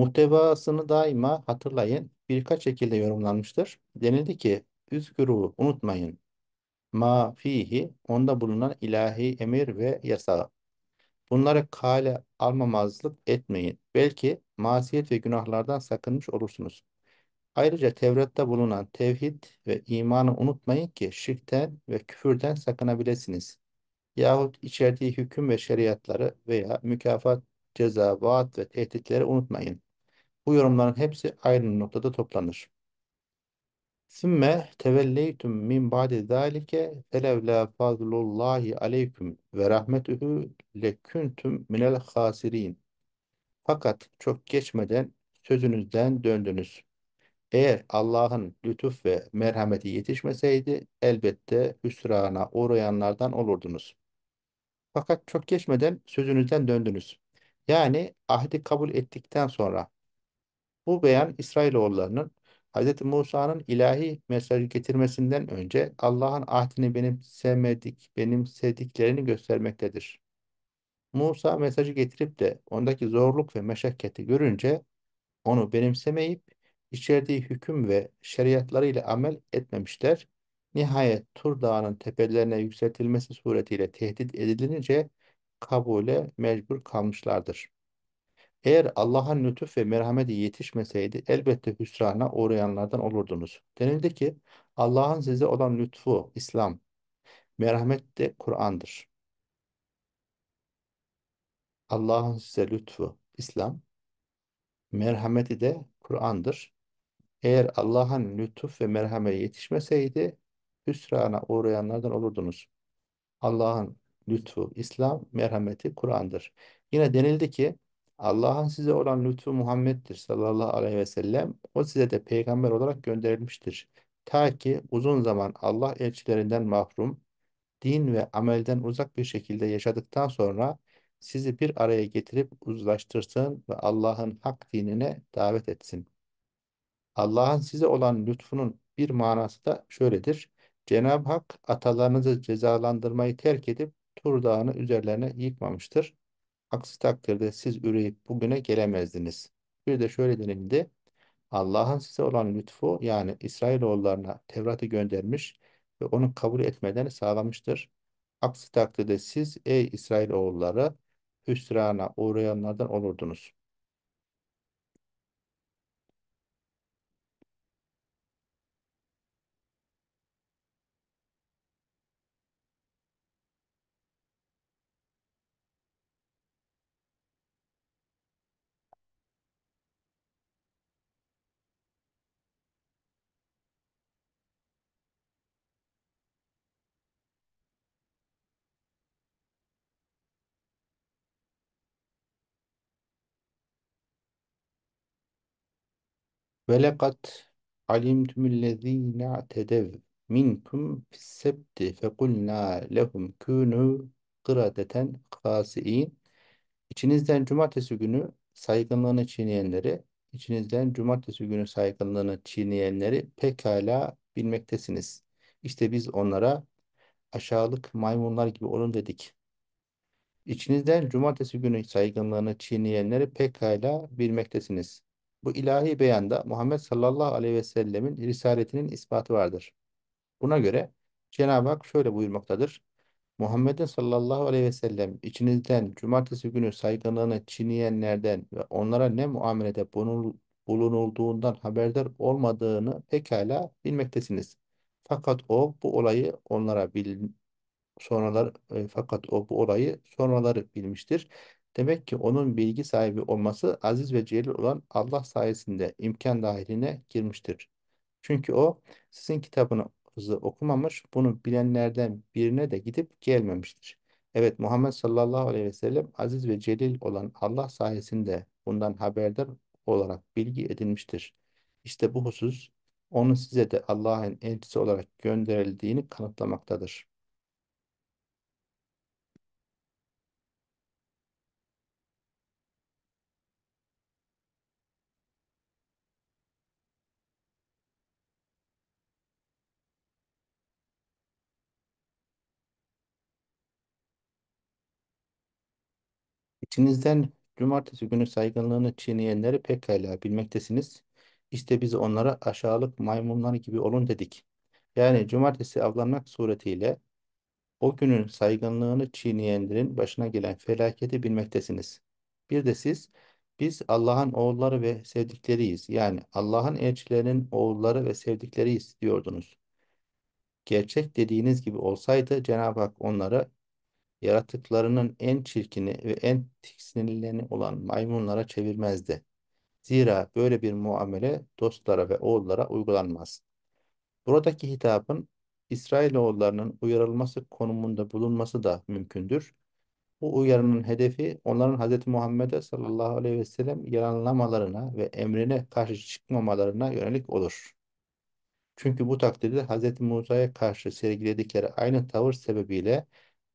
Muhtevasını daima hatırlayın. Birkaç şekilde yorumlanmıştır. Denildi ki üzgürü unutmayın. Ma fihi onda bulunan ilahi emir ve yasa. Bunları kale almamazlık etmeyin. Belki masiyet ve günahlardan sakınmış olursunuz. Ayrıca Tevrat'ta bulunan tevhid ve imanı unutmayın ki şirkten ve küfürden sakınabilirsiniz. Yahut içerdiği hüküm ve şeriatları veya mükafat, ceza, vaat ve tehditleri unutmayın. Bu yorumların hepsi aynı noktada toplanır. Sümme tevelleytüm min ba'di zalike felevla fadlullahi aleyküm ve rahmetühü leküntüm minel hasirin. Fakat çok geçmeden sözünüzden döndünüz. Eğer Allah'ın lütuf ve merhameti yetişmeseydi elbette hüsrana uğrayanlardan olurdunuz. Fakat çok geçmeden sözünüzden döndünüz. Yani ahdi kabul ettikten sonra bu beyan İsrailoğullarının Hz. Musa'nın ilahi mesajı getirmesinden önce Allah'ın ahdini benimsemedik, benimsediklerini göstermektedir. Musa mesajı getirip de ondaki zorluk ve meşakkati görünce onu benimsemeyip içerdiği hüküm ve şeriatlarıyla amel etmemişler. Nihayet Tur Dağı'nın tepelerine yükseltilmesi suretiyle tehdit edilince kabule mecbur kalmışlardır. Eğer Allah'a lütuf ve merhameti yetişmeseydi elbette hüsrana uğrayanlardan olurdunuz. Denildi ki Allah'ın size olan lütfu İslam, merhamet de Kur'an'dır. Allah'ın size lütfu İslam, merhameti de Kur'an'dır. Eğer Allah'ın lütuf ve merhameti yetişmeseydi hüsrana uğrayanlardan olurdunuz. Allah'ın lütfu, İslam, merhameti Kur'an'dır. Yine denildi ki Allah'ın size olan lütfu Muhammed'dir sallallahu aleyhi ve sellem. O size de peygamber olarak gönderilmiştir. Ta ki uzun zaman Allah elçilerinden mahrum, din ve amelden uzak bir şekilde yaşadıktan sonra sizi bir araya getirip uzlaştırsın ve Allah'ın hak dinine davet etsin. Allah'ın size olan lütfunun bir manası da şöyledir. Cenab-ı Hak atalarınızı cezalandırmayı terk edip Tur Dağı'nı üzerlerine yıkmamıştır. Aksi takdirde siz üreyip bugüne gelemezdiniz. Bir de şöyle denildi. Allah'ın size olan lütfu yani İsrailoğullarına Tevrat'ı göndermiş ve onu kabul etmelerini sağlamıştır. Aksi takdirde siz ey İsrailoğulları hüsrana uğrayanlardan olurdunuz. Ve lekad alimtümüllezîne atedev minkum fissebti fekulnâ lehum kûnû kıradeten hâsi'in. İçinizden cumartesi günü saygınlığını çiğneyenleri, içinizden cumartesi günü saygınlığını çiğneyenleri pekala bilmektesiniz. İşte biz onlara aşağılık maymunlar gibi olun dedik. İçinizden cumartesi günü saygınlığını çiğneyenleri pekala bilmektesiniz. Bu ilahi beyanda Muhammed sallallahu aleyhi ve sellemin risaletinin ispatı vardır. Buna göre Cenab-ı Hak şöyle buyurmaktadır. Muhammed'e sallallahu aleyhi ve sellem içinizden cumartesi günü saygınlığını çiğneyenlerden ve onlara ne muamelede bulunulduğundan haberdar olmadığını pekala bilmektesiniz. Fakat o bu olayı onlara bil sonralar e, fakat o bu olayı sonraları bilmiştir Demek ki onun bilgi sahibi olması aziz ve celil olan Allah sayesinde imkan dahiline girmiştir. Çünkü o sizin kitabınızı okumamış, bunu bilenlerden birine de gidip gelmemiştir. Evet Muhammed sallallahu aleyhi ve sellem aziz ve celil olan Allah sayesinde bundan haberdar olarak bilgi edinmiştir. İşte bu husus onun size de Allah'ın elçisi olarak gönderildiğini kanıtlamaktadır. İçinizden cumartesi günü saygınlığını çiğneyenleri pekala bilmektesiniz. İşte biz onlara aşağılık maymunlar gibi olun dedik. Yani cumartesi avlanmak suretiyle o günün saygınlığını çiğneyenlerin başına gelen felaketi bilmektesiniz. Bir de siz, biz Allah'ın oğulları ve sevdikleriyiz. Yani Allah'ın elçilerinin oğulları ve sevdikleriyiz diyordunuz. Gerçek dediğiniz gibi olsaydı Cenab-ı Hak onlara yaratıklarının en çirkini ve en tiksinileni olan maymunlara çevirmezdi. Zira böyle bir muamele dostlara ve oğullara uygulanmaz. Buradaki hitabın İsrailoğullarının uyarılması konumunda bulunması da mümkündür. Bu uyarının hedefi onların Hz. Muhammed'e sallallahu aleyhi ve sellem yalanlamalarına ve emrine karşı çıkmamalarına yönelik olur. Çünkü bu takdirde Hz. Musa'ya karşı sergiledikleri aynı tavır sebebiyle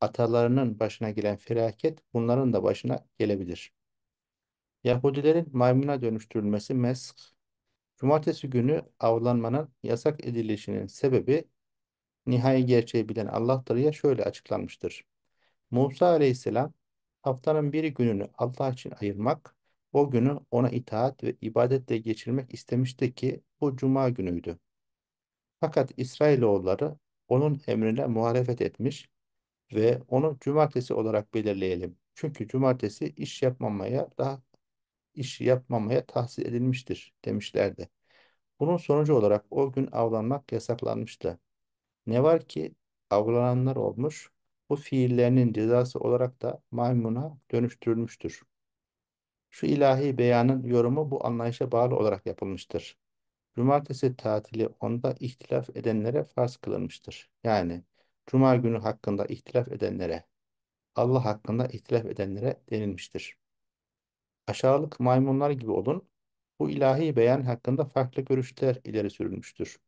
atalarının başına gelen felaket bunların da başına gelebilir. Yahudilerin maymuna dönüştürülmesi mesk, cumartesi günü avlanmanın yasak edilişinin sebebi nihai gerçeği bilen Allah'tır ya şöyle açıklanmıştır. Musa aleyhisselam haftanın bir gününü Allah için ayırmak, o günü ona itaat ve ibadetle geçirmek istemişti ki bu cuma günüydü. Fakat İsrailoğulları onun emrine muhalefet etmiş, ve onu cumartesi olarak belirleyelim. Çünkü cumartesi iş yapmamaya daha iş yapmamaya tahsis edilmiştir demişlerdi. Bunun sonucu olarak o gün avlanmak yasaklanmıştı. Ne var ki avlananlar olmuş, bu fiillerinin cezası olarak da maymuna dönüştürülmüştür. Şu ilahi beyanın yorumu bu anlayışa bağlı olarak yapılmıştır. Cumartesi tatili onda ihtilaf edenlere farz kılınmıştır. Yani Cuma günü hakkında ihtilaf edenlere, Allah hakkında ihtilaf edenlere denilmiştir. Aşağılık maymunlar gibi olun, bu ilahi beyan hakkında farklı görüşler ileri sürülmüştür.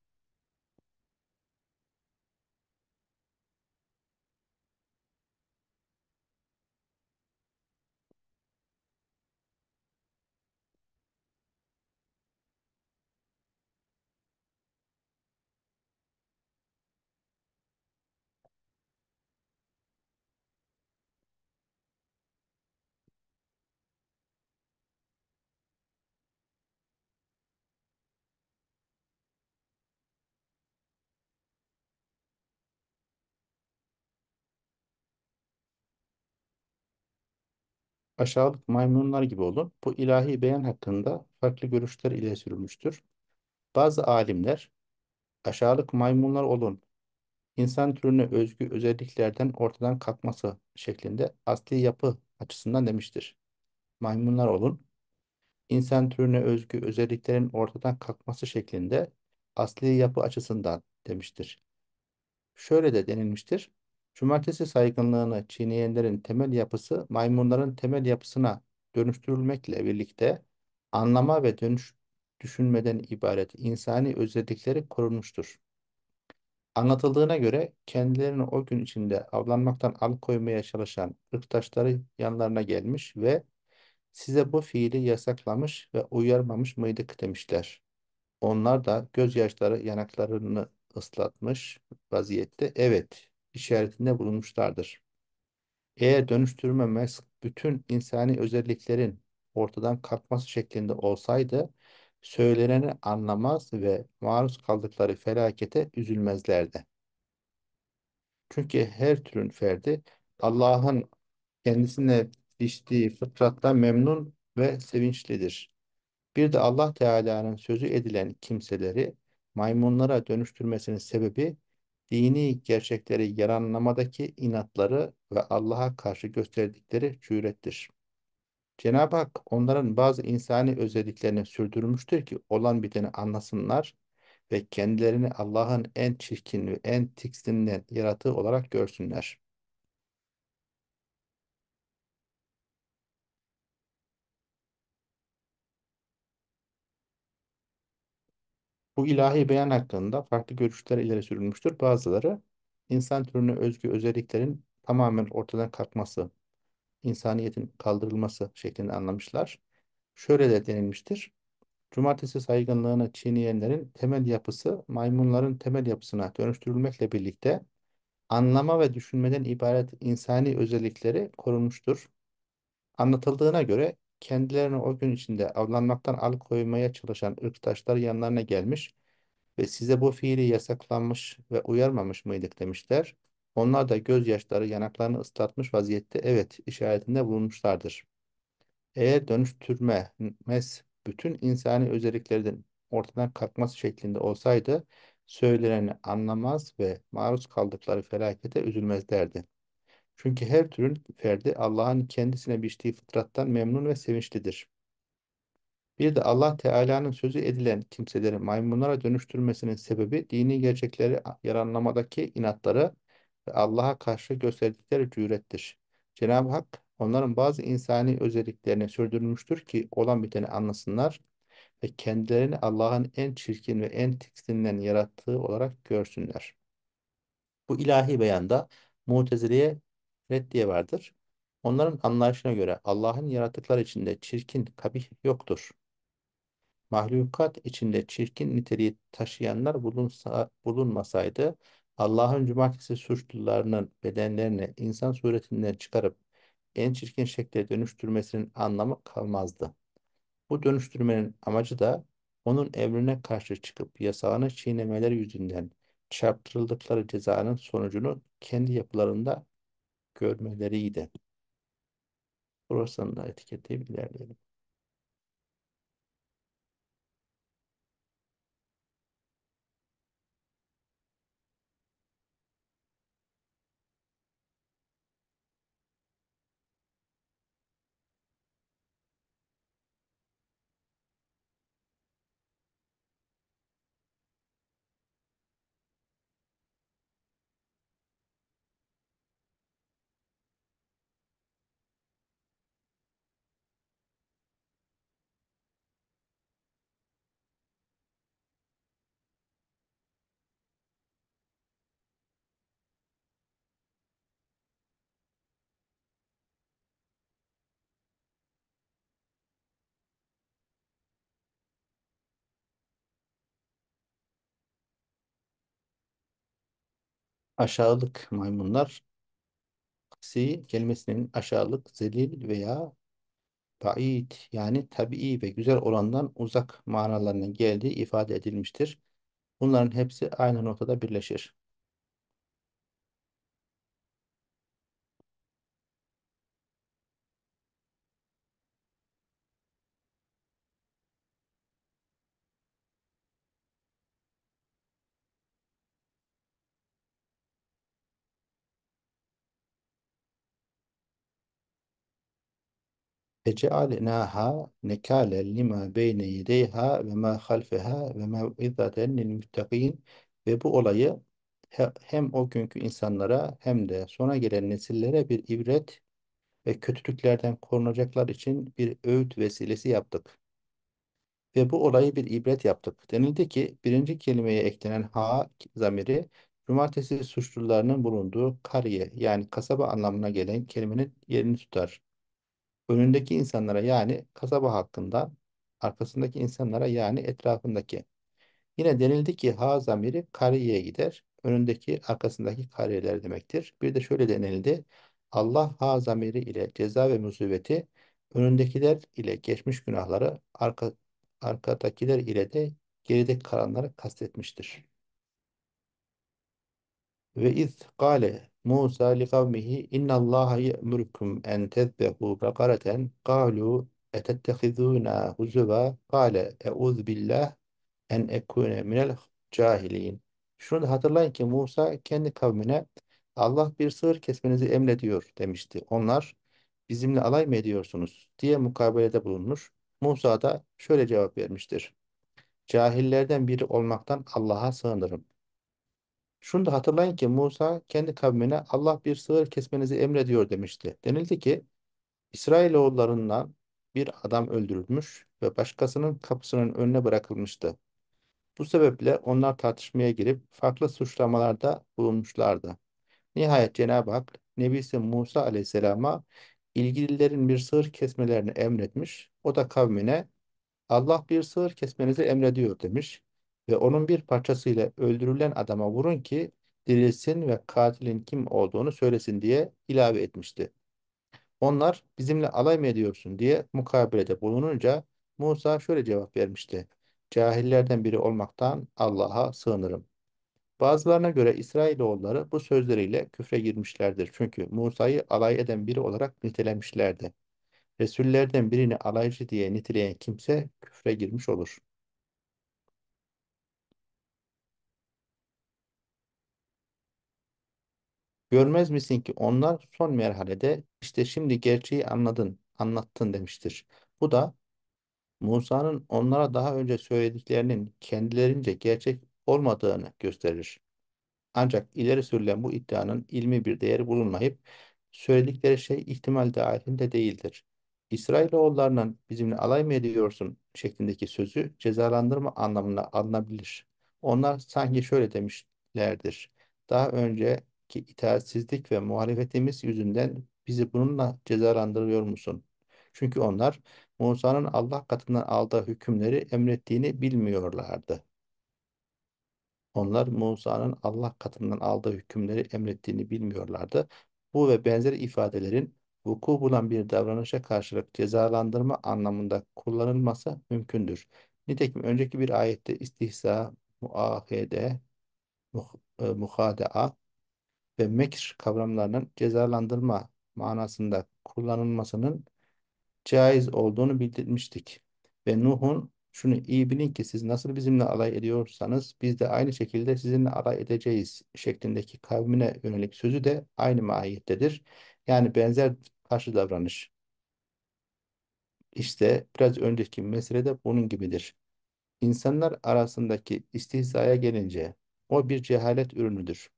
aşağılık maymunlar gibi olun. bu ilahi beyan hakkında farklı görüşler ile sürülmüştür. Bazı alimler aşağılık maymunlar olun insan türüne özgü özelliklerden ortadan kalkması şeklinde asli yapı açısından demiştir. Maymunlar olun insan türüne özgü özelliklerin ortadan kalkması şeklinde asli yapı açısından demiştir. Şöyle de denilmiştir. Cumartesi saygınlığını çiğneyenlerin temel yapısı maymunların temel yapısına dönüştürülmekle birlikte anlama ve dönüş düşünmeden ibaret insani özledikleri korunmuştur. Anlatıldığına göre kendilerini o gün içinde avlanmaktan alıkoymaya çalışan ırktaşları yanlarına gelmiş ve size bu fiili yasaklamış ve uyarmamış mıydık demişler. Onlar da gözyaşları yanaklarını ıslatmış vaziyette evet işaretinde bulunmuşlardır. Eğer dönüştürmemez bütün insani özelliklerin ortadan kalkması şeklinde olsaydı söyleneni anlamaz ve maruz kaldıkları felakete üzülmezlerdi. Çünkü her türün ferdi Allah'ın kendisine biçtiği fıtratta memnun ve sevinçlidir. Bir de Allah Teala'nın sözü edilen kimseleri maymunlara dönüştürmesinin sebebi dini gerçekleri yaranlamadaki inatları ve Allah'a karşı gösterdikleri cürettir. Cenab-ı Hak onların bazı insani özelliklerini sürdürmüştür ki olan biteni anlasınlar ve kendilerini Allah'ın en çirkin ve en tiksinilen yaratığı olarak görsünler. Bu ilahi beyan hakkında farklı görüşler ileri sürülmüştür. Bazıları insan türüne özgü özelliklerin tamamen ortadan kalkması, insaniyetin kaldırılması şeklinde anlamışlar. Şöyle de denilmiştir. Cumartesi saygınlığını çiğneyenlerin temel yapısı maymunların temel yapısına dönüştürülmekle birlikte anlama ve düşünmeden ibaret insani özellikleri korunmuştur. Anlatıldığına göre Kendilerini o gün içinde avlanmaktan alıkoymaya çalışan ırktaşlar yanlarına gelmiş ve size bu fiili yasaklanmış ve uyarmamış mıydık demişler. Onlar da gözyaşları yanaklarını ıslatmış vaziyette evet işaretinde bulunmuşlardır. Eğer dönüştürmez bütün insani özelliklerin ortadan kalkması şeklinde olsaydı söyleneni anlamaz ve maruz kaldıkları felakete üzülmezlerdi. Çünkü her türün ferdi Allah'ın kendisine biçtiği fıtrattan memnun ve sevinçlidir. Bir de Allah Teala'nın sözü edilen kimseleri maymunlara dönüştürmesinin sebebi dini gerçekleri yaranlamadaki inatları ve Allah'a karşı gösterdikleri cürettir. Cenab-ı Hak onların bazı insani özelliklerini sürdürmüştür ki olan biteni anlasınlar ve kendilerini Allah'ın en çirkin ve en tiksinden yarattığı olarak görsünler. Bu ilahi beyanda Mutezile'ye reddiye vardır. Onların anlayışına göre Allah'ın yaratıklar içinde çirkin, kabih yoktur. Mahlukat içinde çirkin niteliği taşıyanlar bulunsa, bulunmasaydı Allah'ın cumartesi suçlularının bedenlerini insan suretinden çıkarıp en çirkin şekle dönüştürmesinin anlamı kalmazdı. Bu dönüştürmenin amacı da onun emrine karşı çıkıp yasağını çiğnemeler yüzünden çarptırıldıkları cezanın sonucunu kendi yapılarında görmeleriydi. Burasını da etiketleyip ilerleyelim. aşağılık maymunlar aksi kelimesinin aşağılık, zelil veya baid yani tabii ve güzel olandan uzak manalarına geldiği ifade edilmiştir. Bunların hepsi aynı noktada birleşir. فَجَعَلْنَاهَا نَكَالًا lima بeyne yedeyha ve ma halfeha ve mev'izaten lil müttakin ve bu olayı hem o günkü insanlara hem de sonra gelen nesillere bir ibret ve kötülüklerden korunacaklar için bir öğüt vesilesi yaptık. Ve bu olayı bir ibret yaptık. Denildi ki birinci kelimeye eklenen ha zamiri cumartesi suçlularının bulunduğu kariye yani kasaba anlamına gelen kelimenin yerini tutar önündeki insanlara yani kasaba hakkında, arkasındaki insanlara yani etrafındaki. Yine denildi ki ha zamiri kariyeye gider. Önündeki, arkasındaki kariyeler demektir. Bir de şöyle denildi. Allah ha zamiri ile ceza ve musibeti, önündekiler ile geçmiş günahları, arka, arkadakiler ile de geride kalanları kastetmiştir. Ve iz gale Musa li kavmihi inna Allaha ye'murukum en tezbehu bakareten kalu etettehizuna huzuva kale euz billah en ekune minel cahilin. Şunu da hatırlayın ki Musa kendi kavmine Allah bir sığır kesmenizi emrediyor demişti. Onlar bizimle alay mı ediyorsunuz diye mukabelede bulunmuş. Musa da şöyle cevap vermiştir. Cahillerden biri olmaktan Allah'a sığınırım. Şunu da hatırlayın ki Musa kendi kavmine Allah bir sığır kesmenizi emrediyor demişti. Denildi ki İsrailoğullarından bir adam öldürülmüş ve başkasının kapısının önüne bırakılmıştı. Bu sebeple onlar tartışmaya girip farklı suçlamalarda bulunmuşlardı. Nihayet Cenab-ı Hak Nebisi Musa aleyhisselama ilgililerin bir sığır kesmelerini emretmiş. O da kavmine Allah bir sığır kesmenizi emrediyor demiş ve onun bir parçasıyla öldürülen adama vurun ki dirilsin ve katilin kim olduğunu söylesin diye ilave etmişti. Onlar bizimle alay mı ediyorsun diye mukabelede bulununca Musa şöyle cevap vermişti. Cahillerden biri olmaktan Allah'a sığınırım. Bazılarına göre İsrailoğulları bu sözleriyle küfre girmişlerdir. Çünkü Musa'yı alay eden biri olarak nitelemişlerdi. Resullerden birini alaycı diye niteleyen kimse küfre girmiş olur. Görmez misin ki onlar son merhalede işte şimdi gerçeği anladın, anlattın demiştir. Bu da Musa'nın onlara daha önce söylediklerinin kendilerince gerçek olmadığını gösterir. Ancak ileri sürülen bu iddianın ilmi bir değeri bulunmayıp söyledikleri şey ihtimal dahilinde değildir. İsrailoğullarının bizimle alay mı ediyorsun şeklindeki sözü cezalandırma anlamına alınabilir. Onlar sanki şöyle demişlerdir. Daha önce ki itaatsizlik ve muhalefetimiz yüzünden bizi bununla cezalandırıyor musun? Çünkü onlar Musa'nın Allah katından aldığı hükümleri emrettiğini bilmiyorlardı. Onlar Musa'nın Allah katından aldığı hükümleri emrettiğini bilmiyorlardı. Bu ve benzer ifadelerin vuku bulan bir davranışa karşılık cezalandırma anlamında kullanılması mümkündür. Nitekim önceki bir ayette istihza, muahede, e, muhadea ve mekr kavramlarının cezalandırma manasında kullanılmasının caiz olduğunu bildirmiştik. Ve Nuh'un şunu iyi bilin ki siz nasıl bizimle alay ediyorsanız biz de aynı şekilde sizinle alay edeceğiz şeklindeki kavmine yönelik sözü de aynı mahiyettedir. Yani benzer karşı davranış. İşte biraz önceki mesele de bunun gibidir. İnsanlar arasındaki istihzaya gelince o bir cehalet ürünüdür.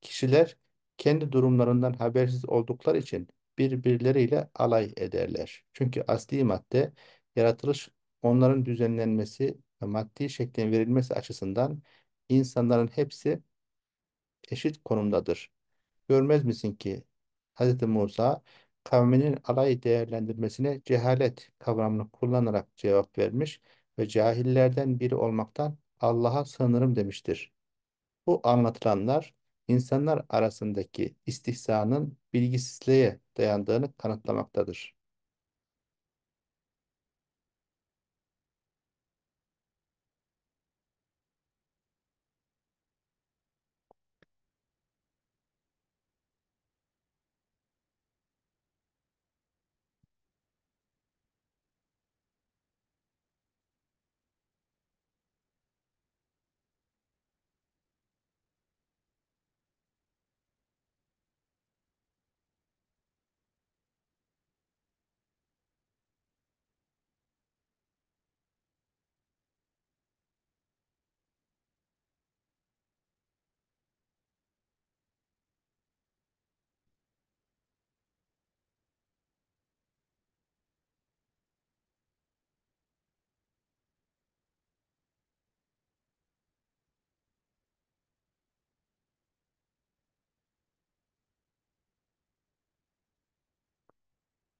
Kişiler kendi durumlarından habersiz oldukları için birbirleriyle alay ederler. Çünkü asli madde yaratılış onların düzenlenmesi ve maddi şeklin verilmesi açısından insanların hepsi eşit konumdadır. Görmez misin ki Hz. Musa kavminin alay değerlendirmesine cehalet kavramını kullanarak cevap vermiş ve cahillerden biri olmaktan Allah'a sığınırım demiştir. Bu anlatılanlar insanlar arasındaki istihsanın bilgisizliğe dayandığını kanıtlamaktadır.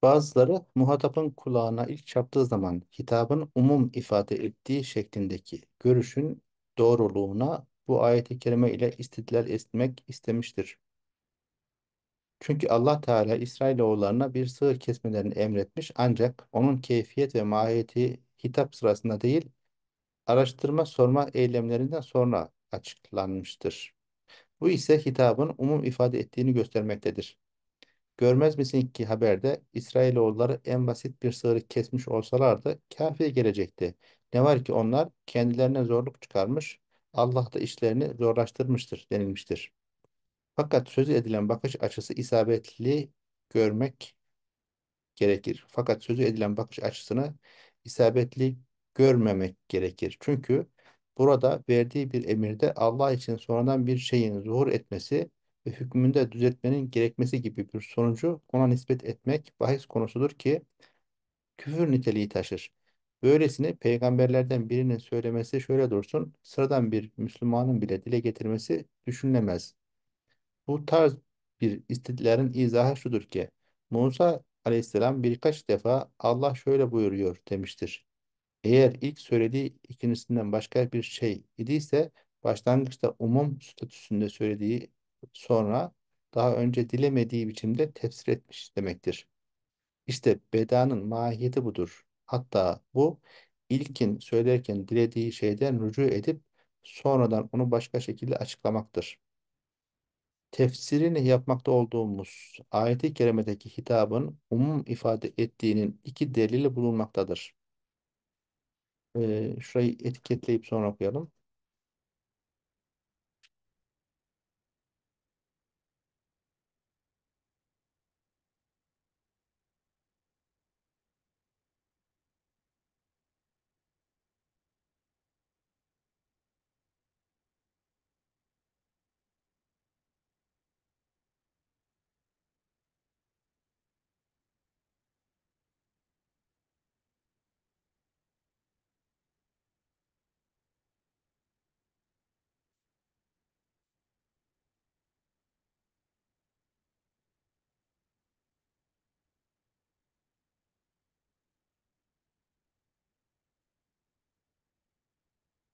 Bazıları muhatapın kulağına ilk çarptığı zaman hitabın umum ifade ettiği şeklindeki görüşün doğruluğuna bu ayet-i kerime ile istidlal etmek istemiştir. Çünkü Allah Teala İsrailoğullarına bir sığır kesmelerini emretmiş ancak onun keyfiyet ve mahiyeti hitap sırasında değil, araştırma sorma eylemlerinden sonra açıklanmıştır. Bu ise hitabın umum ifade ettiğini göstermektedir. Görmez misin ki haberde İsrailoğulları en basit bir sığırı kesmiş olsalardı kafiye gelecekti. Ne var ki onlar kendilerine zorluk çıkarmış, Allah da işlerini zorlaştırmıştır denilmiştir. Fakat sözü edilen bakış açısı isabetli görmek gerekir. Fakat sözü edilen bakış açısını isabetli görmemek gerekir. Çünkü burada verdiği bir emirde Allah için sonradan bir şeyin zuhur etmesi ve hükmünde düzeltmenin gerekmesi gibi bir sonucu ona nispet etmek bahis konusudur ki küfür niteliği taşır. Böylesine peygamberlerden birinin söylemesi şöyle dursun, sıradan bir Müslümanın bile dile getirmesi düşünülemez. Bu tarz bir istidlalin izahı şudur ki, Musa aleyhisselam birkaç defa Allah şöyle buyuruyor demiştir. Eğer ilk söylediği ikincisinden başka bir şey idiyse başlangıçta umum statüsünde söylediği sonra daha önce dilemediği biçimde tefsir etmiş demektir. İşte bedanın mahiyeti budur. Hatta bu ilkin söylerken dilediği şeyden rücu edip sonradan onu başka şekilde açıklamaktır. Tefsirini yapmakta olduğumuz ayet-i kerimedeki hitabın umum ifade ettiğinin iki delili bulunmaktadır. Ee, şurayı etiketleyip sonra okuyalım.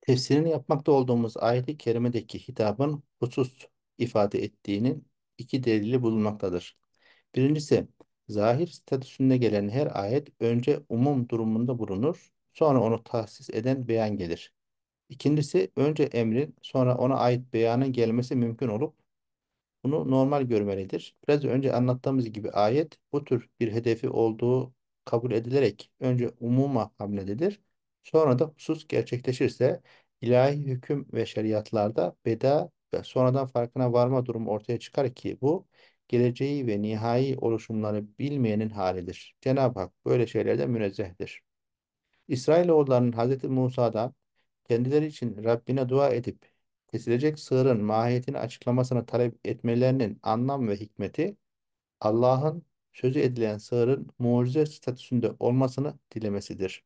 Tefsirini yapmakta olduğumuz ayet-i kerimedeki hitabın husus ifade ettiğinin iki delili bulunmaktadır. Birincisi, zahir statüsünde gelen her ayet önce umum durumunda bulunur, sonra onu tahsis eden beyan gelir. İkincisi, önce emrin, sonra ona ait beyanın gelmesi mümkün olup, bunu normal görmelidir. Biraz önce anlattığımız gibi ayet bu tür bir hedefi olduğu kabul edilerek önce umuma hamlededir. Sonra da husus gerçekleşirse ilahi hüküm ve şeriatlarda beda ve sonradan farkına varma durumu ortaya çıkar ki bu geleceği ve nihai oluşumları bilmeyenin halidir. Cenab-ı Hak böyle şeylerde münezzehtir. İsrailoğullarının Hz. Musa'dan kendileri için Rabbine dua edip kesilecek sığırın mahiyetini açıklamasını talep etmelerinin anlam ve hikmeti Allah'ın sözü edilen sığırın mucize statüsünde olmasını dilemesidir.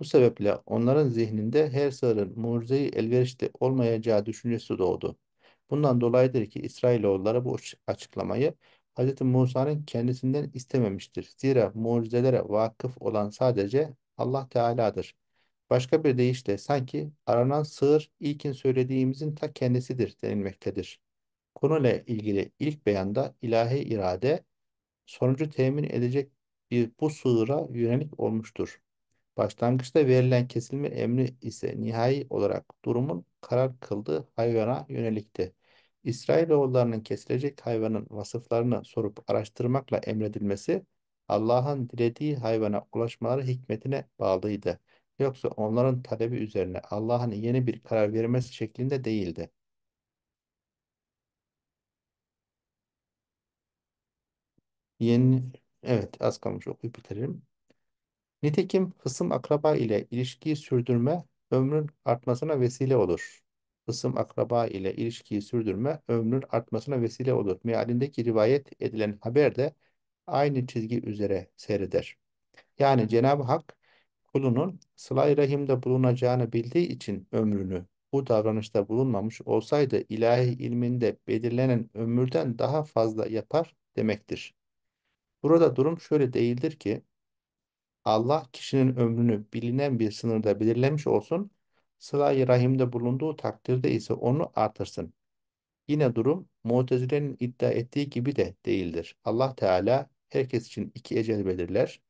Bu sebeple onların zihninde her sığırın mucizeyi elverişli olmayacağı düşüncesi doğdu. Bundan dolayıdır ki İsrailoğulları bu açıklamayı Hz. Musa'nın kendisinden istememiştir. Zira mucizelere vakıf olan sadece Allah Teala'dır. Başka bir deyişle sanki aranan sığır ilkin söylediğimizin ta kendisidir denilmektedir. Konuyla ilgili ilk beyanda ilahi irade sonucu temin edecek bir bu sığıra yönelik olmuştur. Başlangıçta verilen kesilme emri ise nihai olarak durumun karar kıldığı hayvana yönelikti. İsrailoğullarının kesilecek hayvanın vasıflarını sorup araştırmakla emredilmesi Allah'ın dilediği hayvana ulaşmaları hikmetine bağlıydı. Yoksa onların talebi üzerine Allah'ın yeni bir karar vermesi şeklinde değildi. Yeni, evet az kalmış okuyup bitirelim. Nitekim hısım akraba ile ilişkiyi sürdürme ömrün artmasına vesile olur. Hısım akraba ile ilişkiyi sürdürme ömrün artmasına vesile olur. Mealindeki rivayet edilen haber de aynı çizgi üzere seyreder. Yani Cenab-ı Hak kulunun Sıla sılay rahimde bulunacağını bildiği için ömrünü bu davranışta bulunmamış olsaydı ilahi ilminde belirlenen ömürden daha fazla yapar demektir. Burada durum şöyle değildir ki Allah kişinin ömrünü bilinen bir sınırda belirlemiş olsun, sıla-i rahimde bulunduğu takdirde ise onu artırsın. Yine durum Mu'tezile'nin iddia ettiği gibi de değildir. Allah Teala herkes için iki ecel belirler.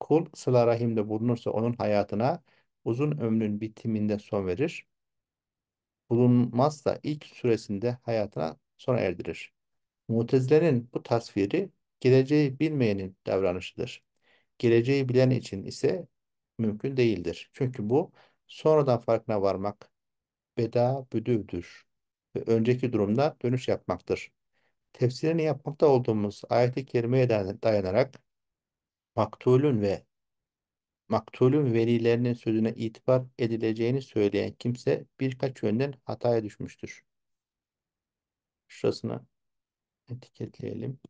Kul sıla rahimde bulunursa onun hayatına uzun ömrün bitiminde son verir. Bulunmazsa ilk süresinde hayatına sona erdirir. Mu'tezile'nin bu tasviri geleceği bilmeyenin davranışıdır geleceği bilen için ise mümkün değildir. Çünkü bu sonradan farkına varmak beda büdüvdür ve önceki durumda dönüş yapmaktır. Tefsirini yapmakta olduğumuz ayet-i kerimeye dayanarak maktulün ve maktulün velilerinin sözüne itibar edileceğini söyleyen kimse birkaç yönden hataya düşmüştür. Şurasına etiketleyelim.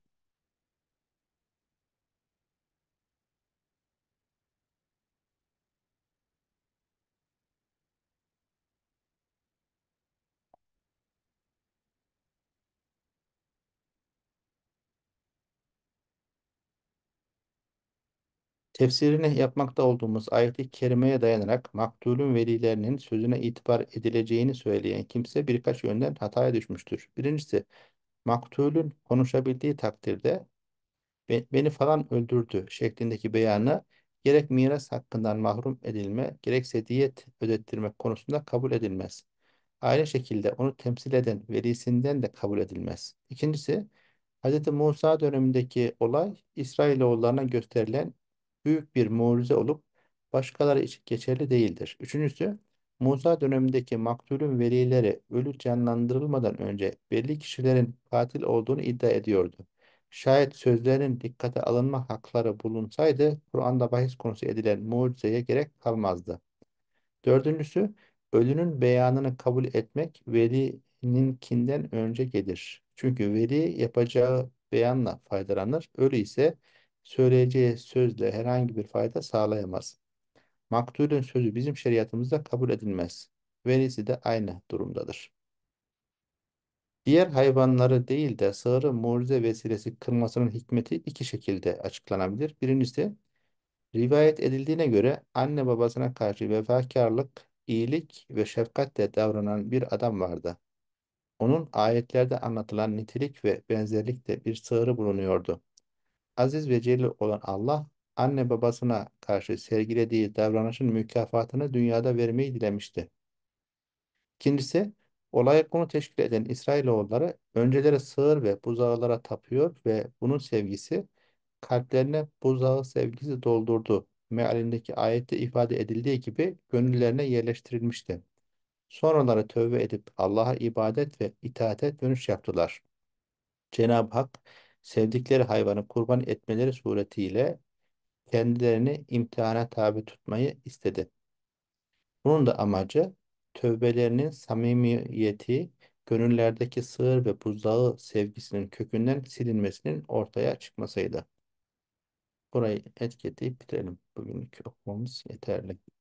Tefsirini yapmakta olduğumuz ayet-i kerimeye dayanarak maktulün velilerinin sözüne itibar edileceğini söyleyen kimse birkaç yönden hataya düşmüştür. Birincisi, maktulün konuşabildiği takdirde beni falan öldürdü şeklindeki beyanı gerek miras hakkından mahrum edilme, gerekse diyet ödettirmek konusunda kabul edilmez. Aynı şekilde onu temsil eden velisinden de kabul edilmez. İkincisi, Hz. Musa dönemindeki olay İsrailoğullarına gösterilen büyük bir mucize olup başkaları için geçerli değildir. Üçüncüsü, Musa dönemindeki maktulün velileri ölü canlandırılmadan önce belli kişilerin katil olduğunu iddia ediyordu. Şayet sözlerinin dikkate alınma hakları bulunsaydı Kur'an'da bahis konusu edilen mucizeye gerek kalmazdı. Dördüncüsü, ölünün beyanını kabul etmek velininkinden önce gelir. Çünkü veli yapacağı beyanla faydalanır, ölü ise söyleyeceği sözle herhangi bir fayda sağlayamaz. Maktulün sözü bizim şeriatımızda kabul edilmez. Verisi de aynı durumdadır. Diğer hayvanları değil de sığırı mucize vesilesi kırmasının hikmeti iki şekilde açıklanabilir. Birincisi rivayet edildiğine göre anne babasına karşı vefakarlık, iyilik ve şefkatle davranan bir adam vardı. Onun ayetlerde anlatılan nitelik ve benzerlikte bir sığırı bulunuyordu. Aziz ve celil olan Allah anne babasına karşı sergilediği davranışın mükafatını dünyada vermeyi dilemişti. İkincisi, olaya konu teşkil eden İsrailoğulları önceleri sığır ve buzağılara tapıyor ve bunun sevgisi kalplerine buzağı sevgisi doldurdu. Mealindeki ayette ifade edildiği gibi gönüllerine yerleştirilmişti. Sonraları tövbe edip Allah'a ibadet ve itaate dönüş yaptılar. Cenab-ı Hak sevdikleri hayvanı kurban etmeleri suretiyle kendilerini imtihana tabi tutmayı istedi. Bunun da amacı tövbelerinin samimiyeti, gönüllerdeki sığır ve buzağı sevgisinin kökünden silinmesinin ortaya çıkmasıydı. Burayı etiketleyip bitirelim. Bugünlük okumamız yeterli.